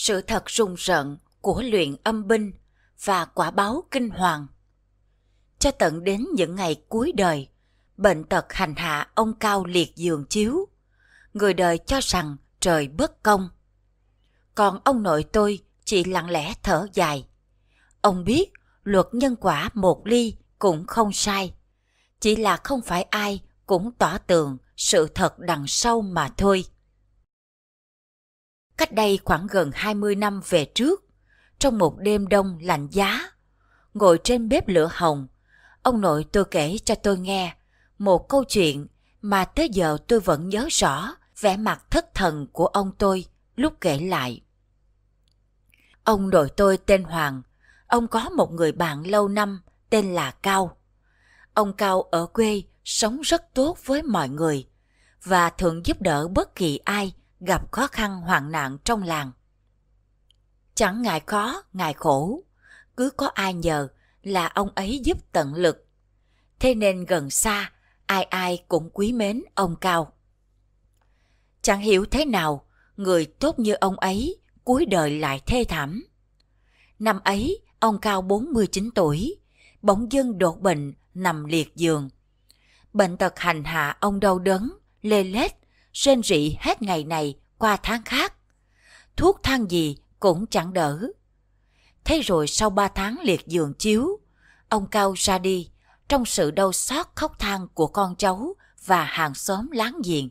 sự thật rùng rợn của luyện âm binh và quả báo kinh hoàng. Cho tận đến những ngày cuối đời, bệnh tật hành hạ ông Cao liệt giường chiếu. Người đời cho rằng trời bất công. Còn ông nội tôi chỉ lặng lẽ thở dài. Ông biết luật nhân quả một ly cũng không sai. Chỉ là không phải ai cũng tỏ tường sự thật đằng sau mà thôi cách đây khoảng gần 20 năm về trước, trong một đêm đông lạnh giá, ngồi trên bếp lửa hồng, ông nội tôi kể cho tôi nghe một câu chuyện mà tới giờ tôi vẫn nhớ rõ vẻ mặt thất thần của ông tôi lúc kể lại. Ông nội tôi tên Hoàng, ông có một người bạn lâu năm tên là Cao. Ông Cao ở quê sống rất tốt với mọi người và thường giúp đỡ bất kỳ ai gặp khó khăn hoạn nạn trong làng. Chẳng ngại khó, ngại khổ, cứ có ai nhờ là ông ấy giúp tận lực. Thế nên gần xa, ai ai cũng quý mến ông Cao. Chẳng hiểu thế nào, người tốt như ông ấy cuối đời lại thê thảm. Năm ấy, ông Cao 49 tuổi, bỗng dưng đột bệnh nằm liệt giường. Bệnh tật hành hạ ông đau đớn, lê lết, rên rỉ hết ngày này qua tháng khác. Thuốc thang gì cũng chẳng đỡ. Thế rồi sau ba tháng liệt giường chiếu, ông Cao ra đi trong sự đau xót khóc than của con cháu và hàng xóm láng giềng.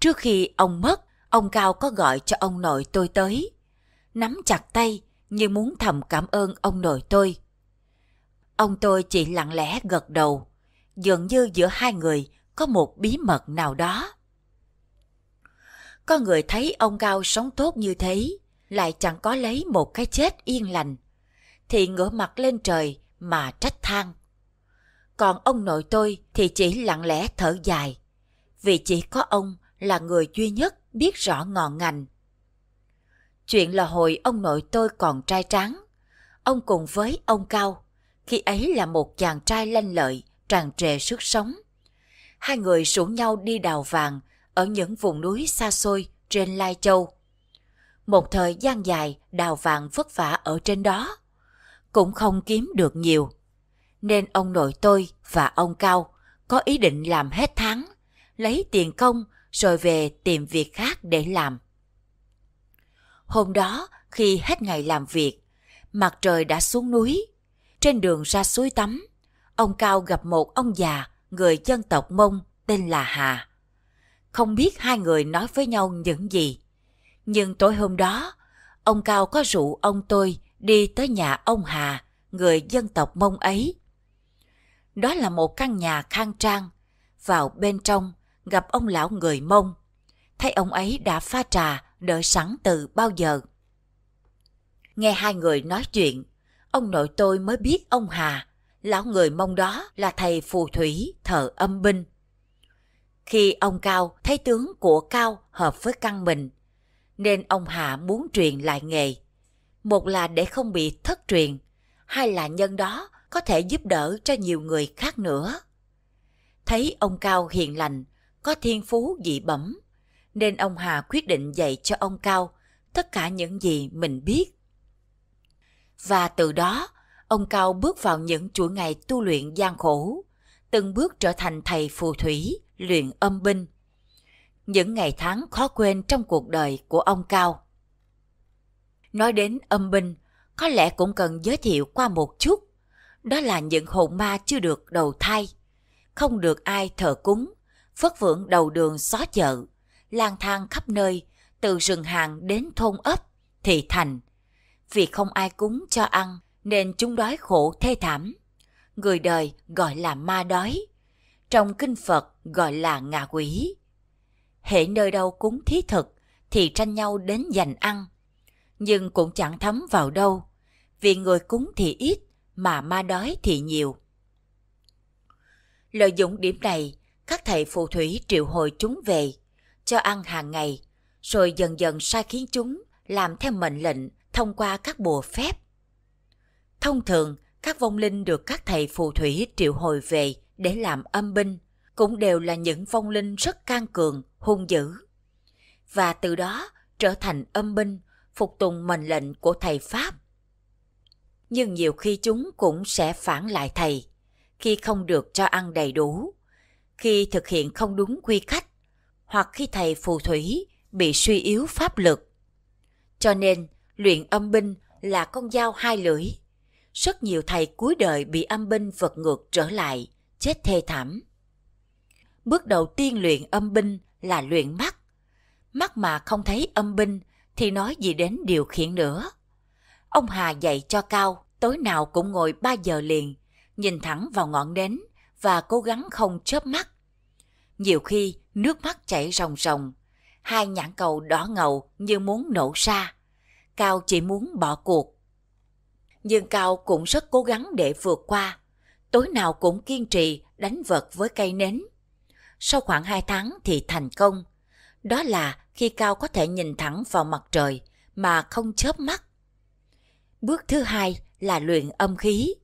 Trước khi ông mất, ông Cao có gọi cho ông nội tôi tới. Nắm chặt tay như muốn thầm cảm ơn ông nội tôi. Ông tôi chỉ lặng lẽ gật đầu, dường như giữa hai người có một bí mật nào đó. Có người thấy ông Cao sống tốt như thế, lại chẳng có lấy một cái chết yên lành, thì ngửa mặt lên trời mà trách than. Còn ông nội tôi thì chỉ lặng lẽ thở dài, vì chỉ có ông là người duy nhất biết rõ ngọn ngành. Chuyện là hồi ông nội tôi còn trai tráng, ông cùng với ông Cao, khi ấy là một chàng trai lanh lợi, tràn trề sức sống hai người rủ nhau đi đào vàng ở những vùng núi xa xôi trên Lai Châu. Một thời gian dài đào vàng vất vả ở trên đó, cũng không kiếm được nhiều. Nên ông nội tôi và ông Cao có ý định làm hết tháng, lấy tiền công rồi về tìm việc khác để làm. Hôm đó, khi hết ngày làm việc, mặt trời đã xuống núi. Trên đường ra suối tắm, ông Cao gặp một ông già người dân tộc Mông tên là Hà. Không biết hai người nói với nhau những gì. Nhưng tối hôm đó, ông Cao có rủ ông tôi đi tới nhà ông Hà, người dân tộc Mông ấy. Đó là một căn nhà khang trang. Vào bên trong, gặp ông lão người Mông. Thấy ông ấy đã pha trà, đợi sẵn từ bao giờ. Nghe hai người nói chuyện, ông nội tôi mới biết ông Hà lão người Mông đó là thầy phù thủy, thợ âm binh. Khi ông Cao thấy tướng của Cao hợp với căn mình, nên ông Hạ muốn truyền lại nghề. Một là để không bị thất truyền, hai là nhân đó có thể giúp đỡ cho nhiều người khác nữa. Thấy ông Cao hiền lành, có thiên phú dị bẩm, nên ông Hà quyết định dạy cho ông Cao tất cả những gì mình biết. Và từ đó, ông Cao bước vào những chuỗi ngày tu luyện gian khổ, từng bước trở thành thầy phù thủy, luyện âm binh. Những ngày tháng khó quên trong cuộc đời của ông Cao. Nói đến âm binh, có lẽ cũng cần giới thiệu qua một chút. Đó là những hồn ma chưa được đầu thai, không được ai thờ cúng, phất vượng đầu đường xó chợ, lang thang khắp nơi, từ rừng hàng đến thôn ấp, thị thành. Vì không ai cúng cho ăn, nên chúng đói khổ thê thảm. Người đời gọi là ma đói, trong kinh Phật gọi là ngạ quỷ. Hệ nơi đâu cúng thí thực thì tranh nhau đến giành ăn, nhưng cũng chẳng thấm vào đâu, vì người cúng thì ít mà ma đói thì nhiều. Lợi dụng điểm này, các thầy phù thủy triệu hồi chúng về, cho ăn hàng ngày, rồi dần dần sai khiến chúng làm theo mệnh lệnh thông qua các bùa phép. Thông thường, các vong linh được các thầy phù thủy triệu hồi về để làm âm binh cũng đều là những vong linh rất can cường, hung dữ. Và từ đó trở thành âm binh, phục tùng mệnh lệnh của thầy Pháp. Nhưng nhiều khi chúng cũng sẽ phản lại thầy, khi không được cho ăn đầy đủ, khi thực hiện không đúng quy cách, hoặc khi thầy phù thủy bị suy yếu pháp lực. Cho nên, luyện âm binh là con dao hai lưỡi rất nhiều thầy cuối đời bị âm binh vật ngược trở lại, chết thê thảm. Bước đầu tiên luyện âm binh là luyện mắt. Mắt mà không thấy âm binh thì nói gì đến điều khiển nữa. Ông Hà dạy cho Cao, tối nào cũng ngồi 3 giờ liền, nhìn thẳng vào ngọn nến và cố gắng không chớp mắt. Nhiều khi nước mắt chảy ròng ròng, hai nhãn cầu đỏ ngầu như muốn nổ ra. Cao chỉ muốn bỏ cuộc nhưng Cao cũng rất cố gắng để vượt qua. Tối nào cũng kiên trì đánh vật với cây nến. Sau khoảng 2 tháng thì thành công. Đó là khi Cao có thể nhìn thẳng vào mặt trời mà không chớp mắt. Bước thứ hai là luyện âm khí.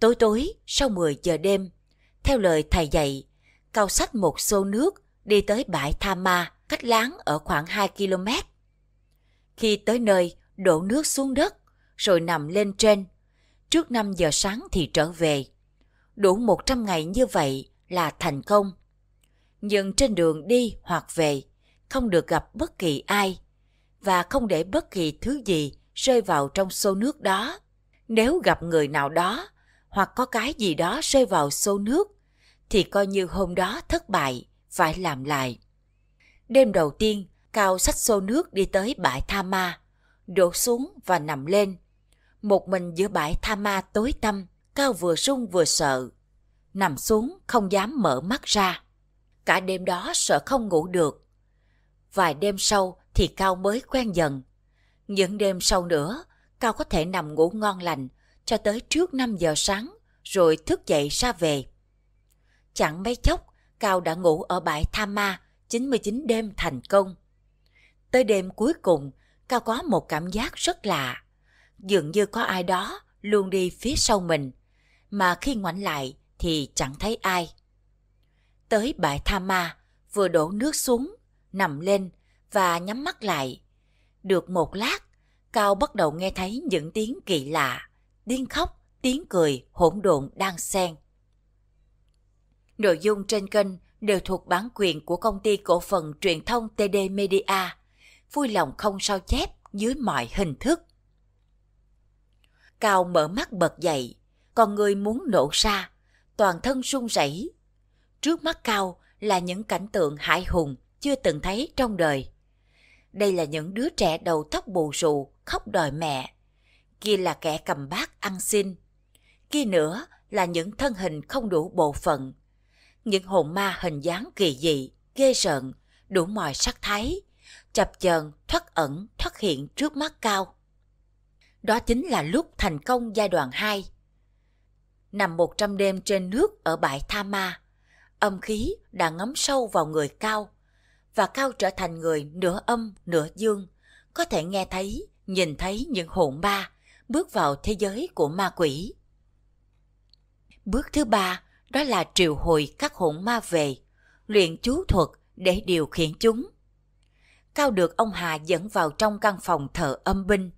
Tối tối sau 10 giờ đêm, theo lời thầy dạy, Cao sách một xô nước đi tới bãi Tha Ma, cách láng ở khoảng 2 km. Khi tới nơi, đổ nước xuống đất, rồi nằm lên trên. Trước 5 giờ sáng thì trở về. Đủ 100 ngày như vậy là thành công. Nhưng trên đường đi hoặc về, không được gặp bất kỳ ai và không để bất kỳ thứ gì rơi vào trong xô nước đó. Nếu gặp người nào đó hoặc có cái gì đó rơi vào xô nước thì coi như hôm đó thất bại, phải làm lại. Đêm đầu tiên, Cao xách xô nước đi tới bãi Tha Ma, đổ xuống và nằm lên, một mình giữa bãi tha ma tối tăm, Cao vừa run vừa sợ. Nằm xuống không dám mở mắt ra. Cả đêm đó sợ không ngủ được. Vài đêm sau thì Cao mới quen dần. Những đêm sau nữa, Cao có thể nằm ngủ ngon lành cho tới trước 5 giờ sáng rồi thức dậy ra về. Chẳng mấy chốc, Cao đã ngủ ở bãi Tha Ma 99 đêm thành công. Tới đêm cuối cùng, Cao có một cảm giác rất lạ dường như có ai đó luôn đi phía sau mình, mà khi ngoảnh lại thì chẳng thấy ai. Tới bãi tha ma, vừa đổ nước xuống, nằm lên và nhắm mắt lại. Được một lát, Cao bắt đầu nghe thấy những tiếng kỳ lạ, tiếng khóc, tiếng cười hỗn độn đang xen. Nội dung trên kênh đều thuộc bản quyền của công ty cổ phần truyền thông TD Media. Vui lòng không sao chép dưới mọi hình thức. Cao mở mắt bật dậy, còn người muốn nổ ra, toàn thân run rẩy. Trước mắt Cao là những cảnh tượng hại hùng chưa từng thấy trong đời. Đây là những đứa trẻ đầu tóc bù rù, khóc đòi mẹ. Kia là kẻ cầm bát ăn xin. Kia nữa là những thân hình không đủ bộ phận. Những hồn ma hình dáng kỳ dị, ghê rợn, đủ mọi sắc thái, chập chờn, thoát ẩn, thoát hiện trước mắt Cao. Đó chính là lúc thành công giai đoạn 2. Nằm 100 đêm trên nước ở bãi Tha Ma, âm khí đã ngấm sâu vào người Cao, và Cao trở thành người nửa âm nửa dương, có thể nghe thấy, nhìn thấy những hồn ma bước vào thế giới của ma quỷ. Bước thứ ba đó là triệu hồi các hồn ma về, luyện chú thuật để điều khiển chúng. Cao được ông Hà dẫn vào trong căn phòng thờ âm binh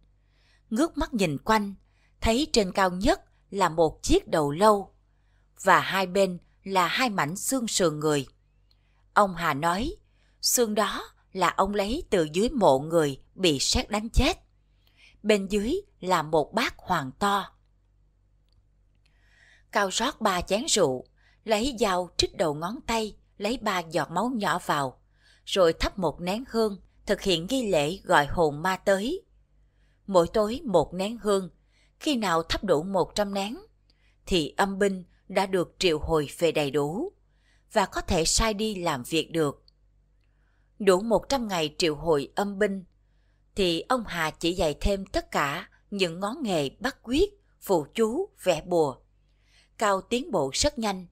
ngước mắt nhìn quanh, thấy trên cao nhất là một chiếc đầu lâu và hai bên là hai mảnh xương sườn người. Ông Hà nói, xương đó là ông lấy từ dưới mộ người bị sét đánh chết. Bên dưới là một bát hoàng to. Cao rót ba chén rượu, lấy dao trích đầu ngón tay, lấy ba giọt máu nhỏ vào, rồi thắp một nén hương, thực hiện nghi lễ gọi hồn ma tới mỗi tối một nén hương. Khi nào thắp đủ 100 nén, thì âm binh đã được triệu hồi về đầy đủ và có thể sai đi làm việc được. Đủ 100 ngày triệu hồi âm binh, thì ông Hà chỉ dạy thêm tất cả những ngón nghề bắt quyết, phụ chú, vẽ bùa. Cao tiến bộ rất nhanh,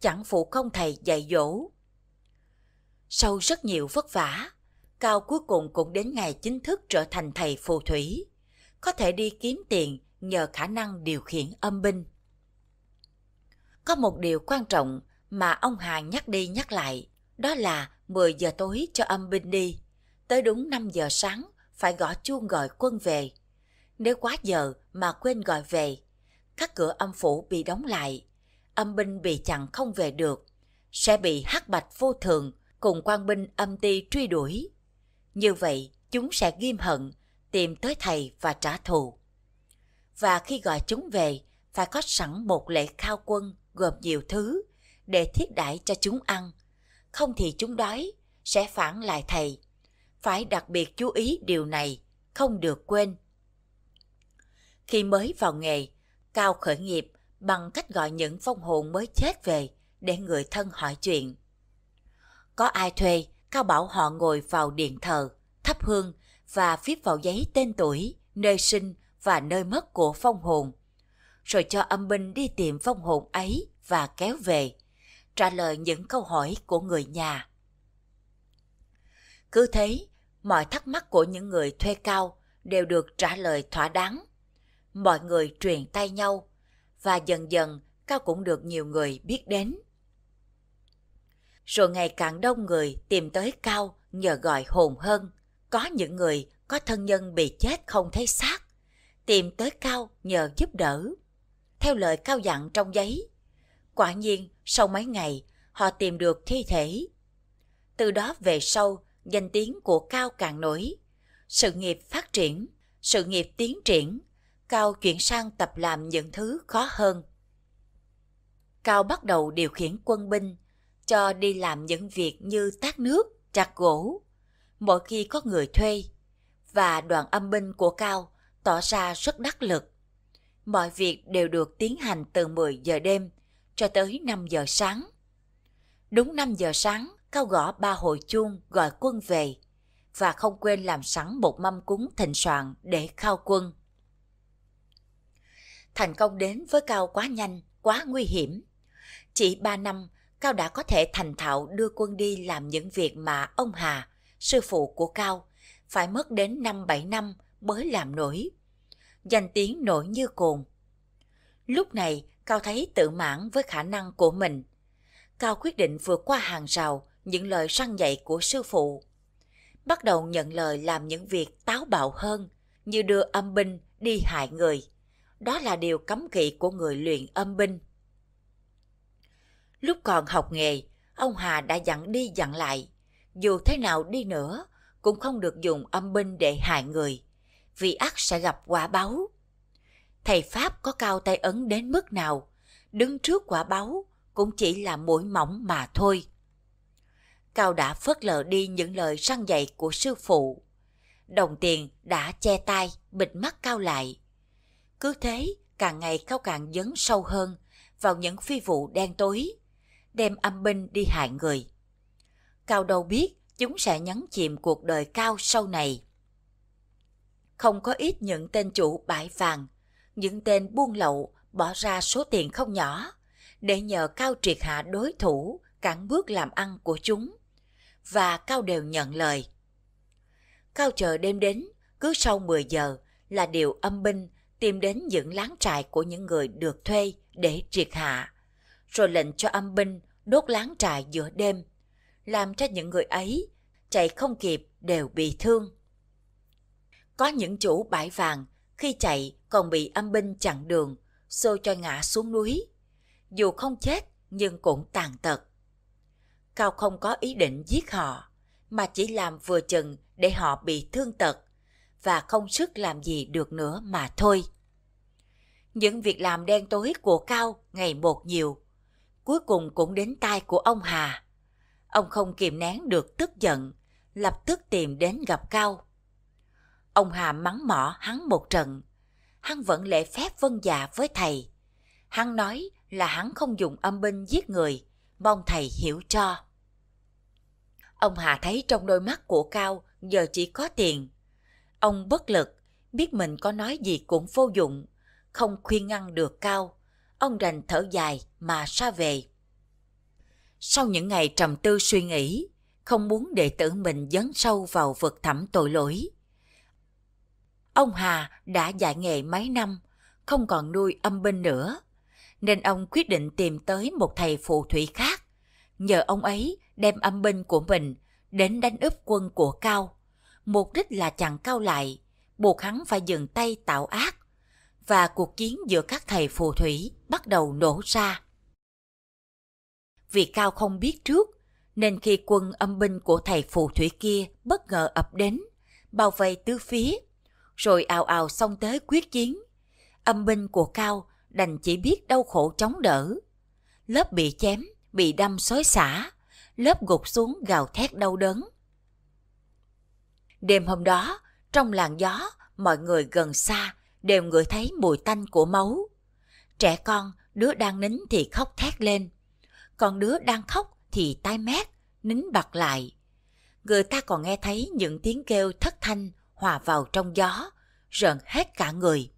chẳng phụ không thầy dạy dỗ. Sau rất nhiều vất vả, Cao cuối cùng cũng đến ngày chính thức trở thành thầy phù thủy có thể đi kiếm tiền nhờ khả năng điều khiển âm binh. Có một điều quan trọng mà ông Hà nhắc đi nhắc lại, đó là 10 giờ tối cho âm binh đi, tới đúng 5 giờ sáng phải gõ chuông gọi quân về. Nếu quá giờ mà quên gọi về, các cửa âm phủ bị đóng lại, âm binh bị chặn không về được, sẽ bị hắc bạch vô thường cùng quan binh âm ti truy đuổi. Như vậy, chúng sẽ ghim hận tìm tới thầy và trả thù. Và khi gọi chúng về, phải có sẵn một lễ khao quân gồm nhiều thứ để thiết đãi cho chúng ăn. Không thì chúng đói, sẽ phản lại thầy. Phải đặc biệt chú ý điều này, không được quên. Khi mới vào nghề, Cao khởi nghiệp bằng cách gọi những phong hồn mới chết về để người thân hỏi chuyện. Có ai thuê, Cao bảo họ ngồi vào điện thờ, thắp hương và viết vào giấy tên tuổi, nơi sinh và nơi mất của phong hồn. Rồi cho âm binh đi tìm phong hồn ấy và kéo về, trả lời những câu hỏi của người nhà. Cứ thế, mọi thắc mắc của những người thuê cao đều được trả lời thỏa đáng. Mọi người truyền tay nhau và dần dần cao cũng được nhiều người biết đến. Rồi ngày càng đông người tìm tới cao nhờ gọi hồn hơn – có những người có thân nhân bị chết không thấy xác, tìm tới Cao nhờ giúp đỡ. Theo lời Cao dặn trong giấy, quả nhiên sau mấy ngày họ tìm được thi thể. Từ đó về sau, danh tiếng của Cao càng nổi. Sự nghiệp phát triển, sự nghiệp tiến triển, Cao chuyển sang tập làm những thứ khó hơn. Cao bắt đầu điều khiển quân binh, cho đi làm những việc như tác nước, chặt gỗ, mỗi khi có người thuê và đoàn âm binh của Cao tỏ ra rất đắc lực. Mọi việc đều được tiến hành từ 10 giờ đêm cho tới 5 giờ sáng. Đúng 5 giờ sáng, Cao gõ ba hồi chuông gọi quân về và không quên làm sẵn một mâm cúng thịnh soạn để khao quân. Thành công đến với Cao quá nhanh, quá nguy hiểm. Chỉ 3 năm, Cao đã có thể thành thạo đưa quân đi làm những việc mà ông Hà, sư phụ của Cao, phải mất đến 5-7 năm mới làm nổi. Danh tiếng nổi như cồn. Lúc này, Cao thấy tự mãn với khả năng của mình. Cao quyết định vượt qua hàng rào những lời săn dạy của sư phụ. Bắt đầu nhận lời làm những việc táo bạo hơn, như đưa âm binh đi hại người. Đó là điều cấm kỵ của người luyện âm binh. Lúc còn học nghề, ông Hà đã dặn đi dặn lại dù thế nào đi nữa cũng không được dùng âm binh để hại người, vì ác sẽ gặp quả báo. Thầy Pháp có cao tay ấn đến mức nào, đứng trước quả báo cũng chỉ là mũi mỏng mà thôi. Cao đã phớt lờ đi những lời săn dạy của sư phụ. Đồng tiền đã che tay, bịt mắt Cao lại. Cứ thế, càng ngày Cao càng dấn sâu hơn vào những phi vụ đen tối, đem âm binh đi hại người cao đâu biết chúng sẽ nhấn chìm cuộc đời cao sau này. Không có ít những tên chủ bãi vàng, những tên buôn lậu bỏ ra số tiền không nhỏ để nhờ cao triệt hạ đối thủ cản bước làm ăn của chúng và cao đều nhận lời. Cao chờ đêm đến, cứ sau 10 giờ là điều âm binh tìm đến những láng trại của những người được thuê để triệt hạ, rồi lệnh cho âm binh đốt láng trại giữa đêm làm cho những người ấy chạy không kịp đều bị thương. Có những chủ bãi vàng khi chạy còn bị âm binh chặn đường, xô cho ngã xuống núi. Dù không chết nhưng cũng tàn tật. Cao không có ý định giết họ, mà chỉ làm vừa chừng để họ bị thương tật và không sức làm gì được nữa mà thôi. Những việc làm đen tối của Cao ngày một nhiều, cuối cùng cũng đến tai của ông Hà. Ông không kìm nén được tức giận, lập tức tìm đến gặp Cao. Ông Hà mắng mỏ hắn một trận. Hắn vẫn lễ phép vân dạ với thầy. Hắn nói là hắn không dùng âm binh giết người, mong thầy hiểu cho. Ông Hà thấy trong đôi mắt của Cao giờ chỉ có tiền. Ông bất lực, biết mình có nói gì cũng vô dụng, không khuyên ngăn được Cao. Ông đành thở dài mà xa về. Sau những ngày trầm tư suy nghĩ, không muốn đệ tử mình dấn sâu vào vực thẳm tội lỗi. Ông Hà đã dạy nghề mấy năm, không còn nuôi âm binh nữa, nên ông quyết định tìm tới một thầy phù thủy khác. Nhờ ông ấy đem âm binh của mình đến đánh úp quân của Cao. Mục đích là chặn Cao lại, buộc hắn phải dừng tay tạo ác. Và cuộc chiến giữa các thầy phù thủy bắt đầu nổ ra vì Cao không biết trước, nên khi quân âm binh của thầy phù thủy kia bất ngờ ập đến, bao vây tứ phía, rồi ào ào xông tới quyết chiến. Âm binh của Cao đành chỉ biết đau khổ chống đỡ. Lớp bị chém, bị đâm xối xả, lớp gục xuống gào thét đau đớn. Đêm hôm đó, trong làn gió, mọi người gần xa đều ngửi thấy mùi tanh của máu. Trẻ con, đứa đang nín thì khóc thét lên con đứa đang khóc thì tai mét, nín bặt lại. Người ta còn nghe thấy những tiếng kêu thất thanh hòa vào trong gió, rợn hết cả người.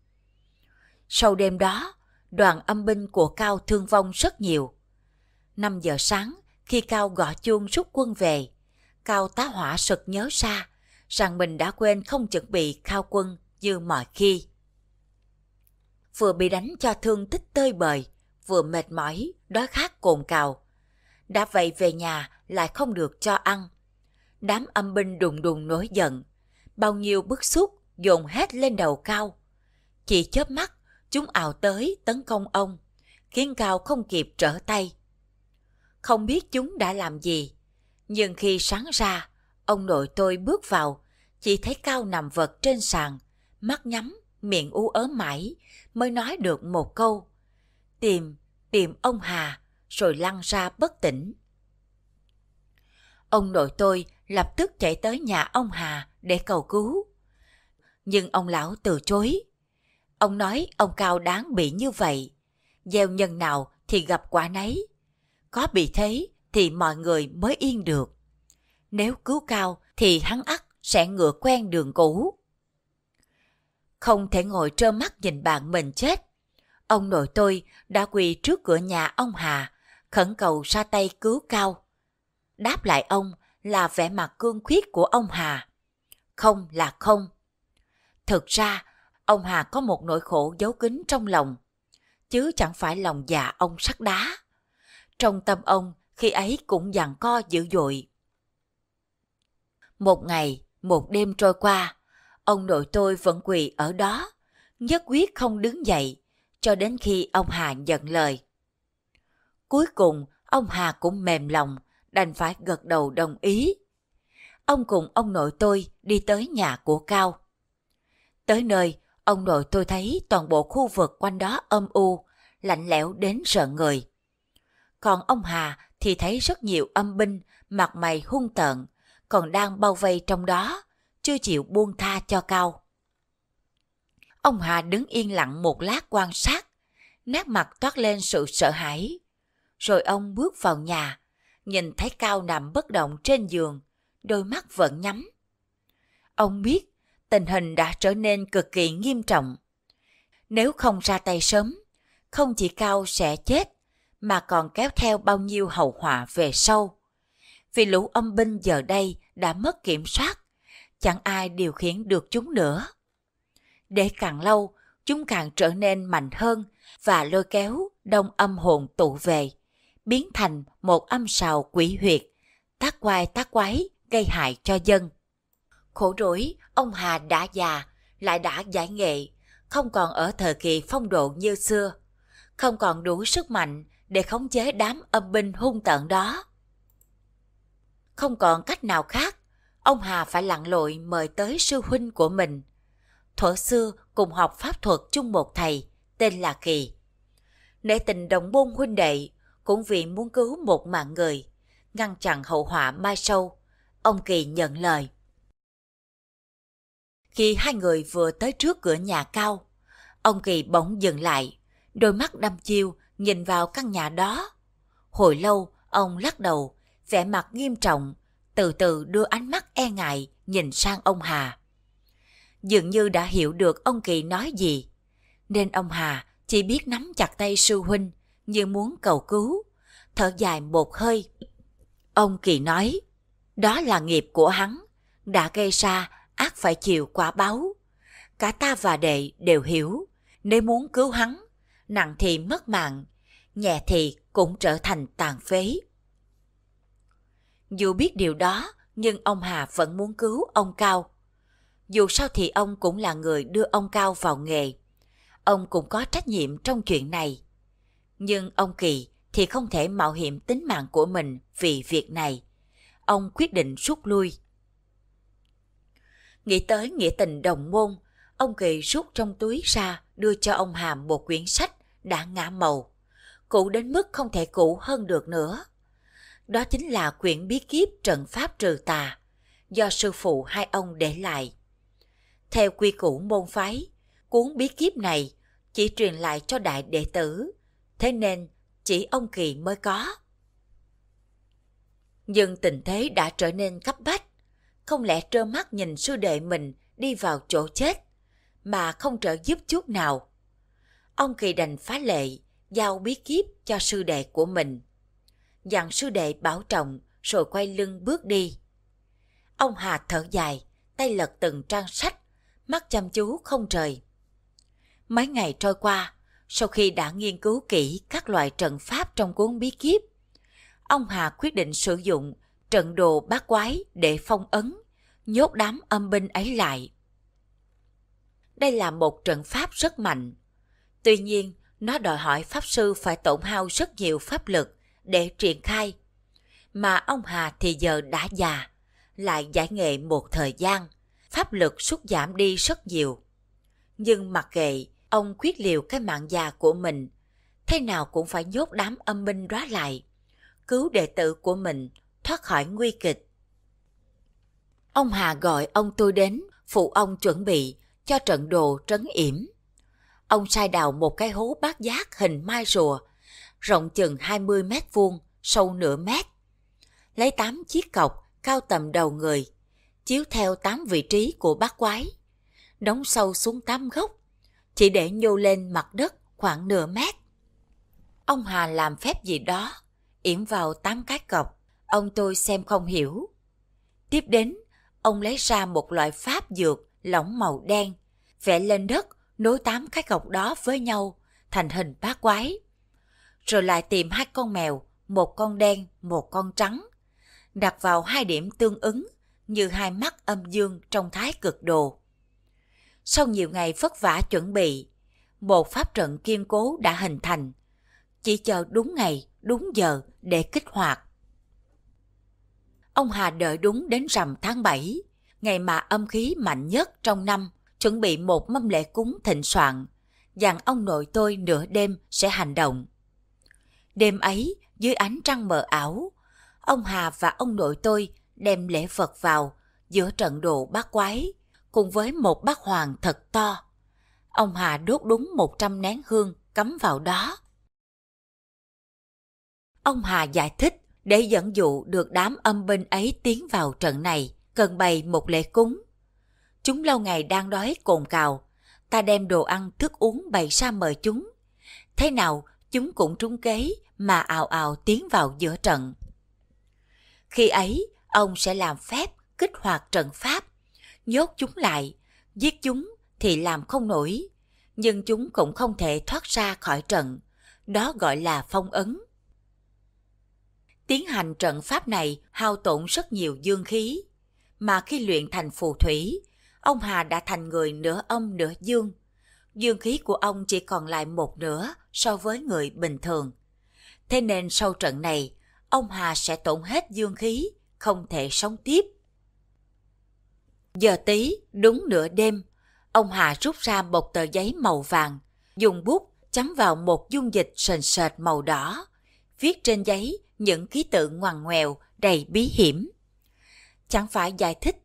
Sau đêm đó, đoàn âm binh của Cao thương vong rất nhiều. 5 giờ sáng, khi Cao gõ chuông rút quân về, Cao tá hỏa sực nhớ ra rằng mình đã quên không chuẩn bị khao quân như mọi khi. Vừa bị đánh cho thương tích tơi bời, vừa mệt mỏi, đói khát cồn cào. Đã vậy về nhà lại không được cho ăn. Đám âm binh đùng đùng nổi giận, bao nhiêu bức xúc dồn hết lên đầu Cao. Chỉ chớp mắt, chúng ào tới tấn công ông, khiến Cao không kịp trở tay. Không biết chúng đã làm gì, nhưng khi sáng ra, ông nội tôi bước vào, chỉ thấy Cao nằm vật trên sàn, mắt nhắm, miệng u ớ mãi, mới nói được một câu tìm, tìm ông Hà, rồi lăn ra bất tỉnh. Ông nội tôi lập tức chạy tới nhà ông Hà để cầu cứu. Nhưng ông lão từ chối. Ông nói ông Cao đáng bị như vậy. Gieo nhân nào thì gặp quả nấy. Có bị thế thì mọi người mới yên được. Nếu cứu Cao thì hắn ắt sẽ ngựa quen đường cũ. Không thể ngồi trơ mắt nhìn bạn mình chết ông nội tôi đã quỳ trước cửa nhà ông Hà, khẩn cầu ra tay cứu cao. Đáp lại ông là vẻ mặt cương khuyết của ông Hà. Không là không. Thực ra, ông Hà có một nỗi khổ giấu kín trong lòng, chứ chẳng phải lòng già ông sắt đá. Trong tâm ông khi ấy cũng dằn co dữ dội. Một ngày, một đêm trôi qua, ông nội tôi vẫn quỳ ở đó, nhất quyết không đứng dậy cho đến khi ông Hà nhận lời. Cuối cùng, ông Hà cũng mềm lòng, đành phải gật đầu đồng ý. Ông cùng ông nội tôi đi tới nhà của Cao. Tới nơi, ông nội tôi thấy toàn bộ khu vực quanh đó âm u, lạnh lẽo đến sợ người. Còn ông Hà thì thấy rất nhiều âm binh, mặt mày hung tợn, còn đang bao vây trong đó, chưa chịu buông tha cho Cao. Ông Hà đứng yên lặng một lát quan sát, nét mặt toát lên sự sợ hãi. Rồi ông bước vào nhà, nhìn thấy Cao nằm bất động trên giường, đôi mắt vẫn nhắm. Ông biết tình hình đã trở nên cực kỳ nghiêm trọng. Nếu không ra tay sớm, không chỉ Cao sẽ chết, mà còn kéo theo bao nhiêu hậu họa về sau. Vì lũ âm binh giờ đây đã mất kiểm soát, chẳng ai điều khiển được chúng nữa để càng lâu chúng càng trở nên mạnh hơn và lôi kéo đông âm hồn tụ về, biến thành một âm sào quỷ huyệt, tác quai tác quái gây hại cho dân. Khổ rủi, ông Hà đã già, lại đã giải nghệ, không còn ở thời kỳ phong độ như xưa, không còn đủ sức mạnh để khống chế đám âm binh hung tợn đó. Không còn cách nào khác, ông Hà phải lặn lội mời tới sư huynh của mình – thuở xưa cùng học pháp thuật chung một thầy, tên là Kỳ. Nể tình đồng môn huynh đệ, cũng vì muốn cứu một mạng người, ngăn chặn hậu họa mai sâu, ông Kỳ nhận lời. Khi hai người vừa tới trước cửa nhà cao, ông Kỳ bỗng dừng lại, đôi mắt đăm chiêu nhìn vào căn nhà đó. Hồi lâu, ông lắc đầu, vẻ mặt nghiêm trọng, từ từ đưa ánh mắt e ngại nhìn sang ông Hà dường như đã hiểu được ông Kỳ nói gì. Nên ông Hà chỉ biết nắm chặt tay sư huynh như muốn cầu cứu, thở dài một hơi. Ông Kỳ nói, đó là nghiệp của hắn, đã gây ra ác phải chịu quả báo. Cả ta và đệ đều hiểu, nếu muốn cứu hắn, nặng thì mất mạng, nhẹ thì cũng trở thành tàn phế. Dù biết điều đó, nhưng ông Hà vẫn muốn cứu ông Cao dù sao thì ông cũng là người đưa ông Cao vào nghề. Ông cũng có trách nhiệm trong chuyện này. Nhưng ông Kỳ thì không thể mạo hiểm tính mạng của mình vì việc này. Ông quyết định rút lui. Nghĩ tới nghĩa tình đồng môn, ông Kỳ rút trong túi ra đưa cho ông Hàm một quyển sách đã ngã màu. Cũ đến mức không thể cũ hơn được nữa. Đó chính là quyển bí kíp trận pháp trừ tà do sư phụ hai ông để lại. Theo quy củ môn phái, cuốn bí kíp này chỉ truyền lại cho đại đệ tử, thế nên chỉ ông Kỳ mới có. Nhưng tình thế đã trở nên cấp bách, không lẽ trơ mắt nhìn sư đệ mình đi vào chỗ chết, mà không trợ giúp chút nào. Ông Kỳ đành phá lệ, giao bí kíp cho sư đệ của mình. Dặn sư đệ bảo trọng rồi quay lưng bước đi. Ông Hà thở dài, tay lật từng trang sách, mắt chăm chú không rời. Mấy ngày trôi qua, sau khi đã nghiên cứu kỹ các loại trận pháp trong cuốn bí kíp, ông Hà quyết định sử dụng trận đồ bát quái để phong ấn, nhốt đám âm binh ấy lại. Đây là một trận pháp rất mạnh. Tuy nhiên, nó đòi hỏi pháp sư phải tổn hao rất nhiều pháp lực để triển khai. Mà ông Hà thì giờ đã già, lại giải nghệ một thời gian pháp lực sút giảm đi rất nhiều. Nhưng mặc kệ, ông quyết liều cái mạng già của mình, thế nào cũng phải nhốt đám âm minh đó lại, cứu đệ tử của mình thoát khỏi nguy kịch. Ông Hà gọi ông tôi đến, phụ ông chuẩn bị cho trận đồ trấn yểm. Ông sai đào một cái hố bát giác hình mai rùa, rộng chừng 20 mét vuông, sâu nửa mét. Lấy 8 chiếc cọc cao tầm đầu người chiếu theo tám vị trí của bát quái, đóng sâu xuống tám gốc chỉ để nhô lên mặt đất khoảng nửa mét. Ông Hà làm phép gì đó, yểm vào tám cái cọc, ông tôi xem không hiểu. Tiếp đến, ông lấy ra một loại pháp dược lỏng màu đen, vẽ lên đất, nối tám cái cọc đó với nhau, thành hình bát quái. Rồi lại tìm hai con mèo, một con đen, một con trắng, đặt vào hai điểm tương ứng như hai mắt âm dương trong thái cực đồ. Sau nhiều ngày vất vả chuẩn bị, một pháp trận kiên cố đã hình thành, chỉ chờ đúng ngày, đúng giờ để kích hoạt. Ông Hà đợi đúng đến rằm tháng 7, ngày mà âm khí mạnh nhất trong năm, chuẩn bị một mâm lễ cúng thịnh soạn, dặn ông nội tôi nửa đêm sẽ hành động. Đêm ấy, dưới ánh trăng mờ ảo, ông Hà và ông nội tôi đem lễ vật vào giữa trận đồ bát quái, cùng với một bát hoàng thật to. Ông Hà đốt đúng 100 nén hương cắm vào đó. Ông Hà giải thích để dẫn dụ được đám âm binh ấy tiến vào trận này, cần bày một lễ cúng. Chúng lâu ngày đang đói cồn cào, ta đem đồ ăn thức uống bày ra mời chúng. Thế nào chúng cũng trúng kế mà ào ào tiến vào giữa trận. Khi ấy, ông sẽ làm phép kích hoạt trận pháp, nhốt chúng lại, giết chúng thì làm không nổi, nhưng chúng cũng không thể thoát ra khỏi trận, đó gọi là phong ấn. Tiến hành trận pháp này hao tổn rất nhiều dương khí, mà khi luyện thành phù thủy, ông Hà đã thành người nửa âm nửa dương. Dương khí của ông chỉ còn lại một nửa so với người bình thường. Thế nên sau trận này, ông Hà sẽ tổn hết dương khí, không thể sống tiếp. Giờ tí, đúng nửa đêm, ông Hà rút ra một tờ giấy màu vàng, dùng bút chấm vào một dung dịch sền sệt màu đỏ, viết trên giấy những ký tự ngoằn ngoèo đầy bí hiểm. Chẳng phải giải thích,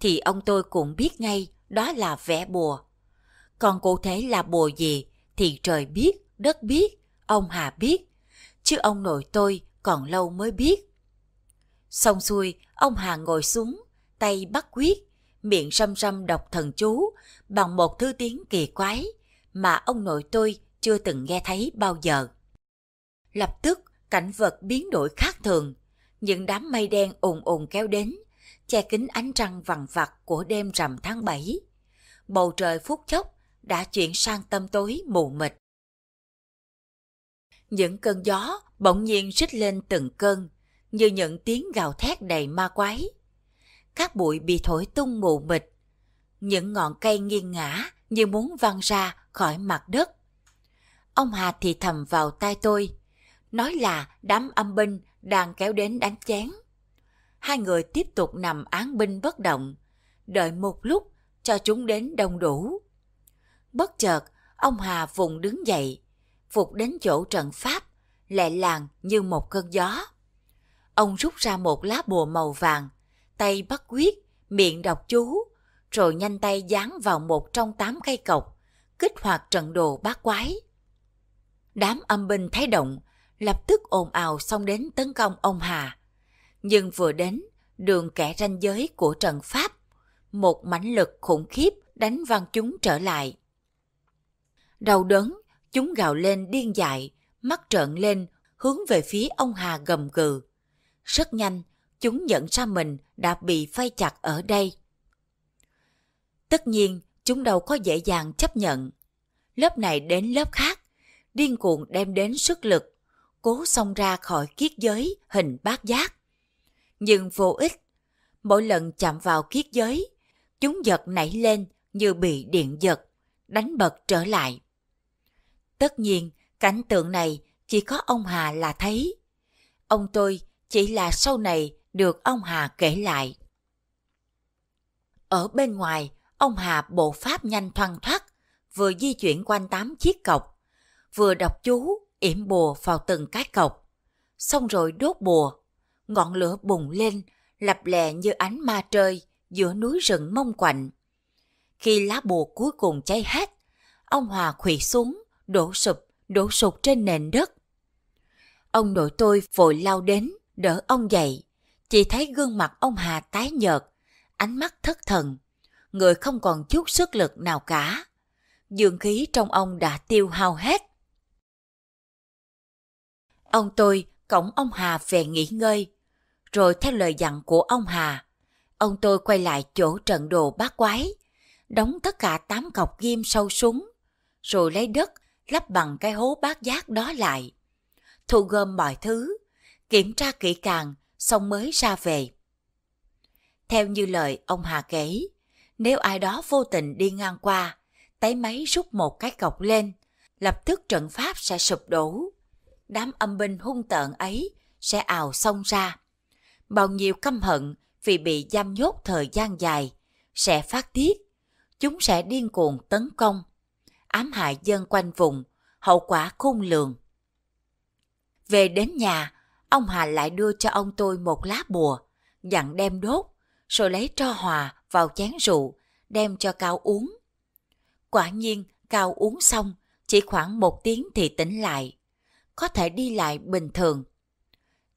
thì ông tôi cũng biết ngay đó là vẽ bùa. Còn cụ thể là bùa gì thì trời biết, đất biết, ông Hà biết, chứ ông nội tôi còn lâu mới biết. Xong xuôi, ông Hà ngồi xuống, tay bắt quyết, miệng râm râm đọc thần chú bằng một thứ tiếng kỳ quái mà ông nội tôi chưa từng nghe thấy bao giờ. Lập tức, cảnh vật biến đổi khác thường. Những đám mây đen ồn ồn kéo đến, che kính ánh trăng vằn vặt của đêm rằm tháng 7. Bầu trời phút chốc đã chuyển sang tâm tối mù mịt. Những cơn gió bỗng nhiên rít lên từng cơn, như những tiếng gào thét đầy ma quái. Các bụi bị thổi tung mù mịt, những ngọn cây nghiêng ngã như muốn văng ra khỏi mặt đất. Ông Hà thì thầm vào tai tôi, nói là đám âm binh đang kéo đến đánh chén. Hai người tiếp tục nằm án binh bất động, đợi một lúc cho chúng đến đông đủ. Bất chợt, ông Hà vùng đứng dậy, phục đến chỗ trận pháp, lẹ làng như một cơn gió. Ông rút ra một lá bùa màu vàng, tay bắt quyết, miệng đọc chú, rồi nhanh tay dán vào một trong tám cây cọc, kích hoạt trận đồ bát quái. Đám âm binh thấy động, lập tức ồn ào xông đến tấn công ông Hà. Nhưng vừa đến, đường kẻ ranh giới của trận Pháp, một mãnh lực khủng khiếp đánh văng chúng trở lại. Đau đớn, chúng gào lên điên dại, mắt trợn lên, hướng về phía ông Hà gầm gừ. Rất nhanh, chúng nhận ra mình đã bị vây chặt ở đây. Tất nhiên, chúng đâu có dễ dàng chấp nhận. Lớp này đến lớp khác, điên cuồng đem đến sức lực, cố xông ra khỏi kiết giới hình bát giác. Nhưng vô ích, mỗi lần chạm vào kiết giới, chúng giật nảy lên như bị điện giật, đánh bật trở lại. Tất nhiên, cảnh tượng này chỉ có ông Hà là thấy. Ông tôi chỉ là sau này được ông Hà kể lại. Ở bên ngoài, ông Hà bộ pháp nhanh thoăn thoát vừa di chuyển quanh tám chiếc cọc, vừa đọc chú, yểm bùa vào từng cái cọc, xong rồi đốt bùa. Ngọn lửa bùng lên, lập lè như ánh ma trời giữa núi rừng mông quạnh. Khi lá bùa cuối cùng cháy hết, ông Hòa khủy xuống, đổ sụp, đổ sụp trên nền đất. Ông nội tôi vội lao đến, đỡ ông dậy, chỉ thấy gương mặt ông Hà tái nhợt, ánh mắt thất thần, người không còn chút sức lực nào cả. Dương khí trong ông đã tiêu hao hết. Ông tôi cổng ông Hà về nghỉ ngơi, rồi theo lời dặn của ông Hà, ông tôi quay lại chỗ trận đồ bát quái, đóng tất cả tám cọc ghim sâu súng, rồi lấy đất lắp bằng cái hố bát giác đó lại, thu gom mọi thứ, kiểm tra kỹ càng, xong mới ra về. Theo như lời ông Hà kể, nếu ai đó vô tình đi ngang qua, tay máy rút một cái cọc lên, lập tức trận pháp sẽ sụp đổ. Đám âm binh hung tợn ấy sẽ ào xông ra. Bao nhiêu căm hận vì bị giam nhốt thời gian dài, sẽ phát tiết. Chúng sẽ điên cuồng tấn công, ám hại dân quanh vùng, hậu quả khôn lường. Về đến nhà, ông Hà lại đưa cho ông tôi một lá bùa, dặn đem đốt, rồi lấy tro hòa vào chén rượu, đem cho Cao uống. Quả nhiên, Cao uống xong, chỉ khoảng một tiếng thì tỉnh lại, có thể đi lại bình thường.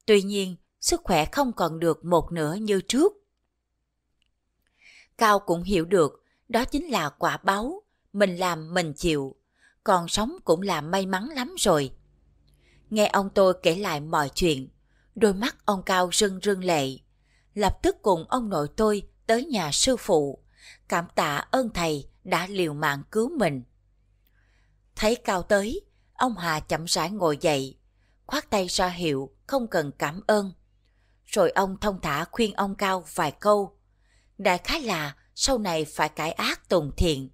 Tuy nhiên, sức khỏe không còn được một nửa như trước. Cao cũng hiểu được, đó chính là quả báo, mình làm mình chịu, còn sống cũng là may mắn lắm rồi. Nghe ông tôi kể lại mọi chuyện, đôi mắt ông Cao rưng rưng lệ. Lập tức cùng ông nội tôi tới nhà sư phụ, cảm tạ ơn thầy đã liều mạng cứu mình. Thấy Cao tới, ông Hà chậm rãi ngồi dậy, khoát tay ra hiệu không cần cảm ơn. Rồi ông thông thả khuyên ông Cao vài câu. Đại khái là sau này phải cải ác tùng thiện,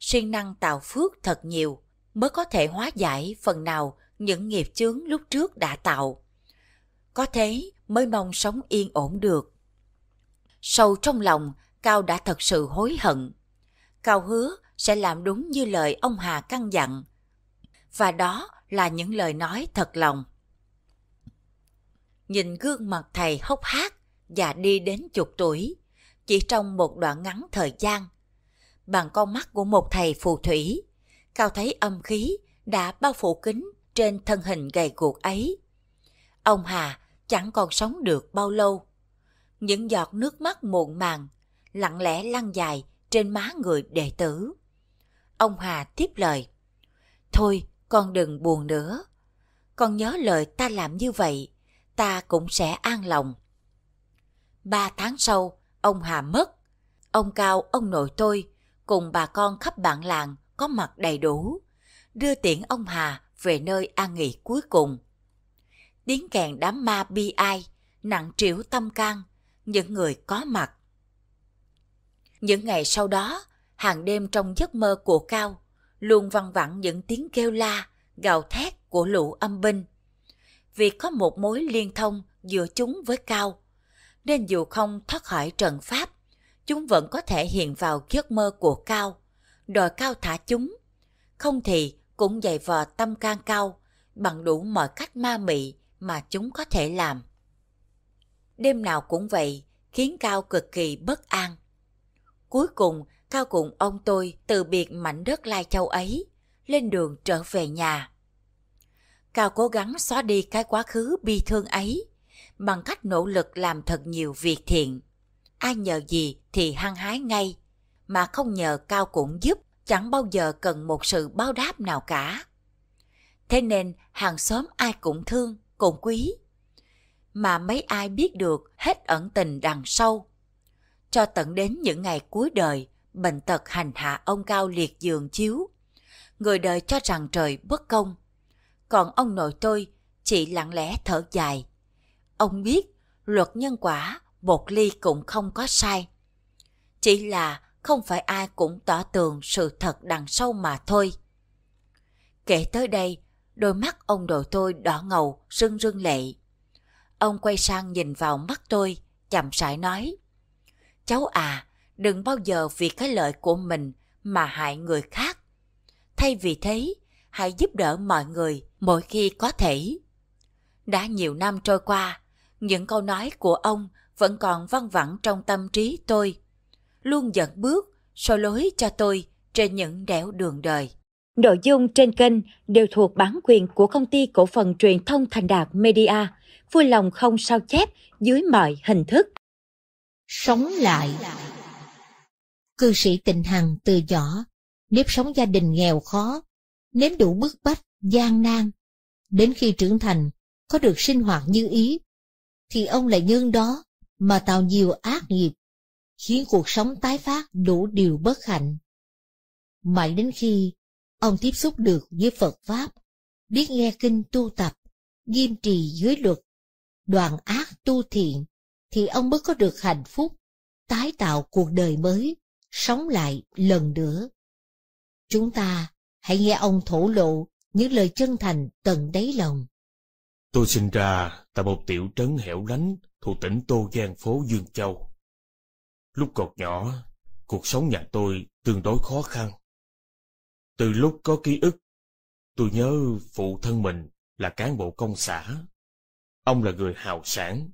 siêng năng tạo phước thật nhiều mới có thể hóa giải phần nào những nghiệp chướng lúc trước đã tạo. Có thế mới mong sống yên ổn được. Sâu trong lòng, Cao đã thật sự hối hận. Cao hứa sẽ làm đúng như lời ông Hà căn dặn. Và đó là những lời nói thật lòng. Nhìn gương mặt thầy hốc hác và đi đến chục tuổi, chỉ trong một đoạn ngắn thời gian. Bằng con mắt của một thầy phù thủy, Cao thấy âm khí đã bao phủ kính trên thân hình gầy guộc ấy. Ông Hà chẳng còn sống được bao lâu. Những giọt nước mắt muộn màng, lặng lẽ lăn dài trên má người đệ tử. Ông Hà tiếp lời. Thôi, con đừng buồn nữa. Con nhớ lời ta làm như vậy, ta cũng sẽ an lòng. Ba tháng sau, ông Hà mất. Ông Cao, ông nội tôi, cùng bà con khắp bạn làng có mặt đầy đủ, đưa tiễn ông Hà về nơi an nghỉ cuối cùng. Tiếng kèn đám ma bi ai, nặng trĩu tâm can, những người có mặt. Những ngày sau đó, hàng đêm trong giấc mơ của Cao, luôn văng vẳng những tiếng kêu la, gào thét của lũ âm binh. Vì có một mối liên thông giữa chúng với Cao, nên dù không thoát khỏi trận pháp, chúng vẫn có thể hiện vào giấc mơ của Cao, đòi Cao thả chúng. Không thì cũng dày vò tâm can cao bằng đủ mọi cách ma mị mà chúng có thể làm. Đêm nào cũng vậy, khiến Cao cực kỳ bất an. Cuối cùng, Cao cùng ông tôi từ biệt mảnh đất Lai Châu ấy, lên đường trở về nhà. Cao cố gắng xóa đi cái quá khứ bi thương ấy, bằng cách nỗ lực làm thật nhiều việc thiện. Ai nhờ gì thì hăng hái ngay, mà không nhờ Cao cũng giúp chẳng bao giờ cần một sự báo đáp nào cả. Thế nên hàng xóm ai cũng thương, cũng quý. Mà mấy ai biết được hết ẩn tình đằng sau. Cho tận đến những ngày cuối đời, bệnh tật hành hạ ông Cao liệt giường chiếu. Người đời cho rằng trời bất công. Còn ông nội tôi chỉ lặng lẽ thở dài. Ông biết luật nhân quả một ly cũng không có sai. Chỉ là không phải ai cũng tỏ tường sự thật đằng sau mà thôi. Kể tới đây, đôi mắt ông đội tôi đỏ ngầu, rưng rưng lệ. Ông quay sang nhìn vào mắt tôi, chậm rãi nói. Cháu à, đừng bao giờ vì cái lợi của mình mà hại người khác. Thay vì thế, hãy giúp đỡ mọi người mỗi khi có thể. Đã nhiều năm trôi qua, những câu nói của ông vẫn còn văng vẳng trong tâm trí tôi luôn dẫn bước, soi lối cho tôi trên những đẻo đường đời. Nội dung trên kênh đều thuộc bản quyền của công ty cổ phần truyền thông Thành Đạt Media, vui lòng không sao chép dưới mọi hình thức. Sống lại Cư sĩ Tịnh Hằng từ nhỏ, nếp sống gia đình nghèo khó, nếm đủ bức bách, gian nan. Đến khi trưởng thành, có được sinh hoạt như ý, thì ông lại nhân đó mà tạo nhiều ác nghiệp khiến cuộc sống tái phát đủ điều bất hạnh. Mãi đến khi ông tiếp xúc được với Phật Pháp, biết nghe kinh tu tập, nghiêm trì dưới luật, đoàn ác tu thiện, thì ông mới có được hạnh phúc, tái tạo cuộc đời mới, sống lại lần nữa. Chúng ta hãy nghe ông thổ lộ những lời chân thành tận đáy lòng. Tôi sinh ra tại một tiểu trấn hẻo lánh thuộc tỉnh Tô Giang phố Dương Châu. Lúc còn nhỏ, cuộc sống nhà tôi tương đối khó khăn. Từ lúc có ký ức, tôi nhớ phụ thân mình là cán bộ công xã. Ông là người hào sản,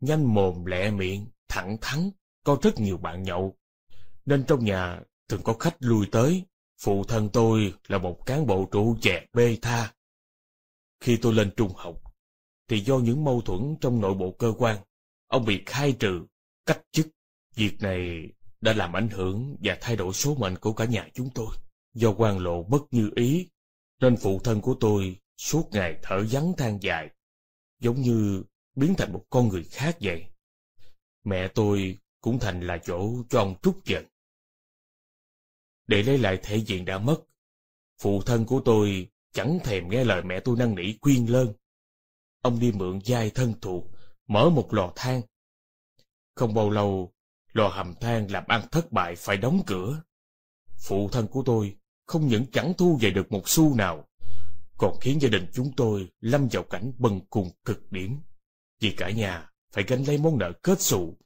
nhanh mồm lẹ miệng, thẳng thắn, có rất nhiều bạn nhậu. Nên trong nhà thường có khách lui tới, phụ thân tôi là một cán bộ trụ chè bê tha. Khi tôi lên trung học, thì do những mâu thuẫn trong nội bộ cơ quan, ông bị khai trừ, cách chức. Việc này đã làm ảnh hưởng và thay đổi số mệnh của cả nhà chúng tôi. Do quan lộ bất như ý, nên phụ thân của tôi suốt ngày thở vắng than dài, giống như biến thành một con người khác vậy. Mẹ tôi cũng thành là chỗ cho ông trúc giận. Để lấy lại thể diện đã mất, phụ thân của tôi chẳng thèm nghe lời mẹ tôi năn nỉ quyên lơn. Ông đi mượn giai thân thuộc, mở một lò than. Không bao lâu, lò hầm than làm ăn thất bại phải đóng cửa. Phụ thân của tôi không những chẳng thu về được một xu nào, còn khiến gia đình chúng tôi lâm vào cảnh bần cùng cực điểm. Vì cả nhà phải gánh lấy món nợ kết xù,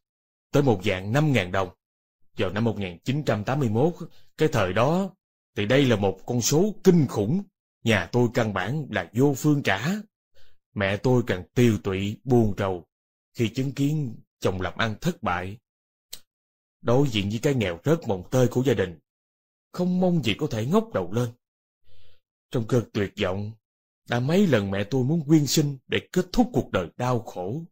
tới một dạng năm ngàn đồng. Vào năm 1981, cái thời đó, thì đây là một con số kinh khủng. Nhà tôi căn bản là vô phương trả. Mẹ tôi càng tiêu tụy, buồn rầu khi chứng kiến chồng làm ăn thất bại đối diện với cái nghèo rớt mồng tơi của gia đình, không mong gì có thể ngóc đầu lên. Trong cơn tuyệt vọng, đã mấy lần mẹ tôi muốn quyên sinh để kết thúc cuộc đời đau khổ.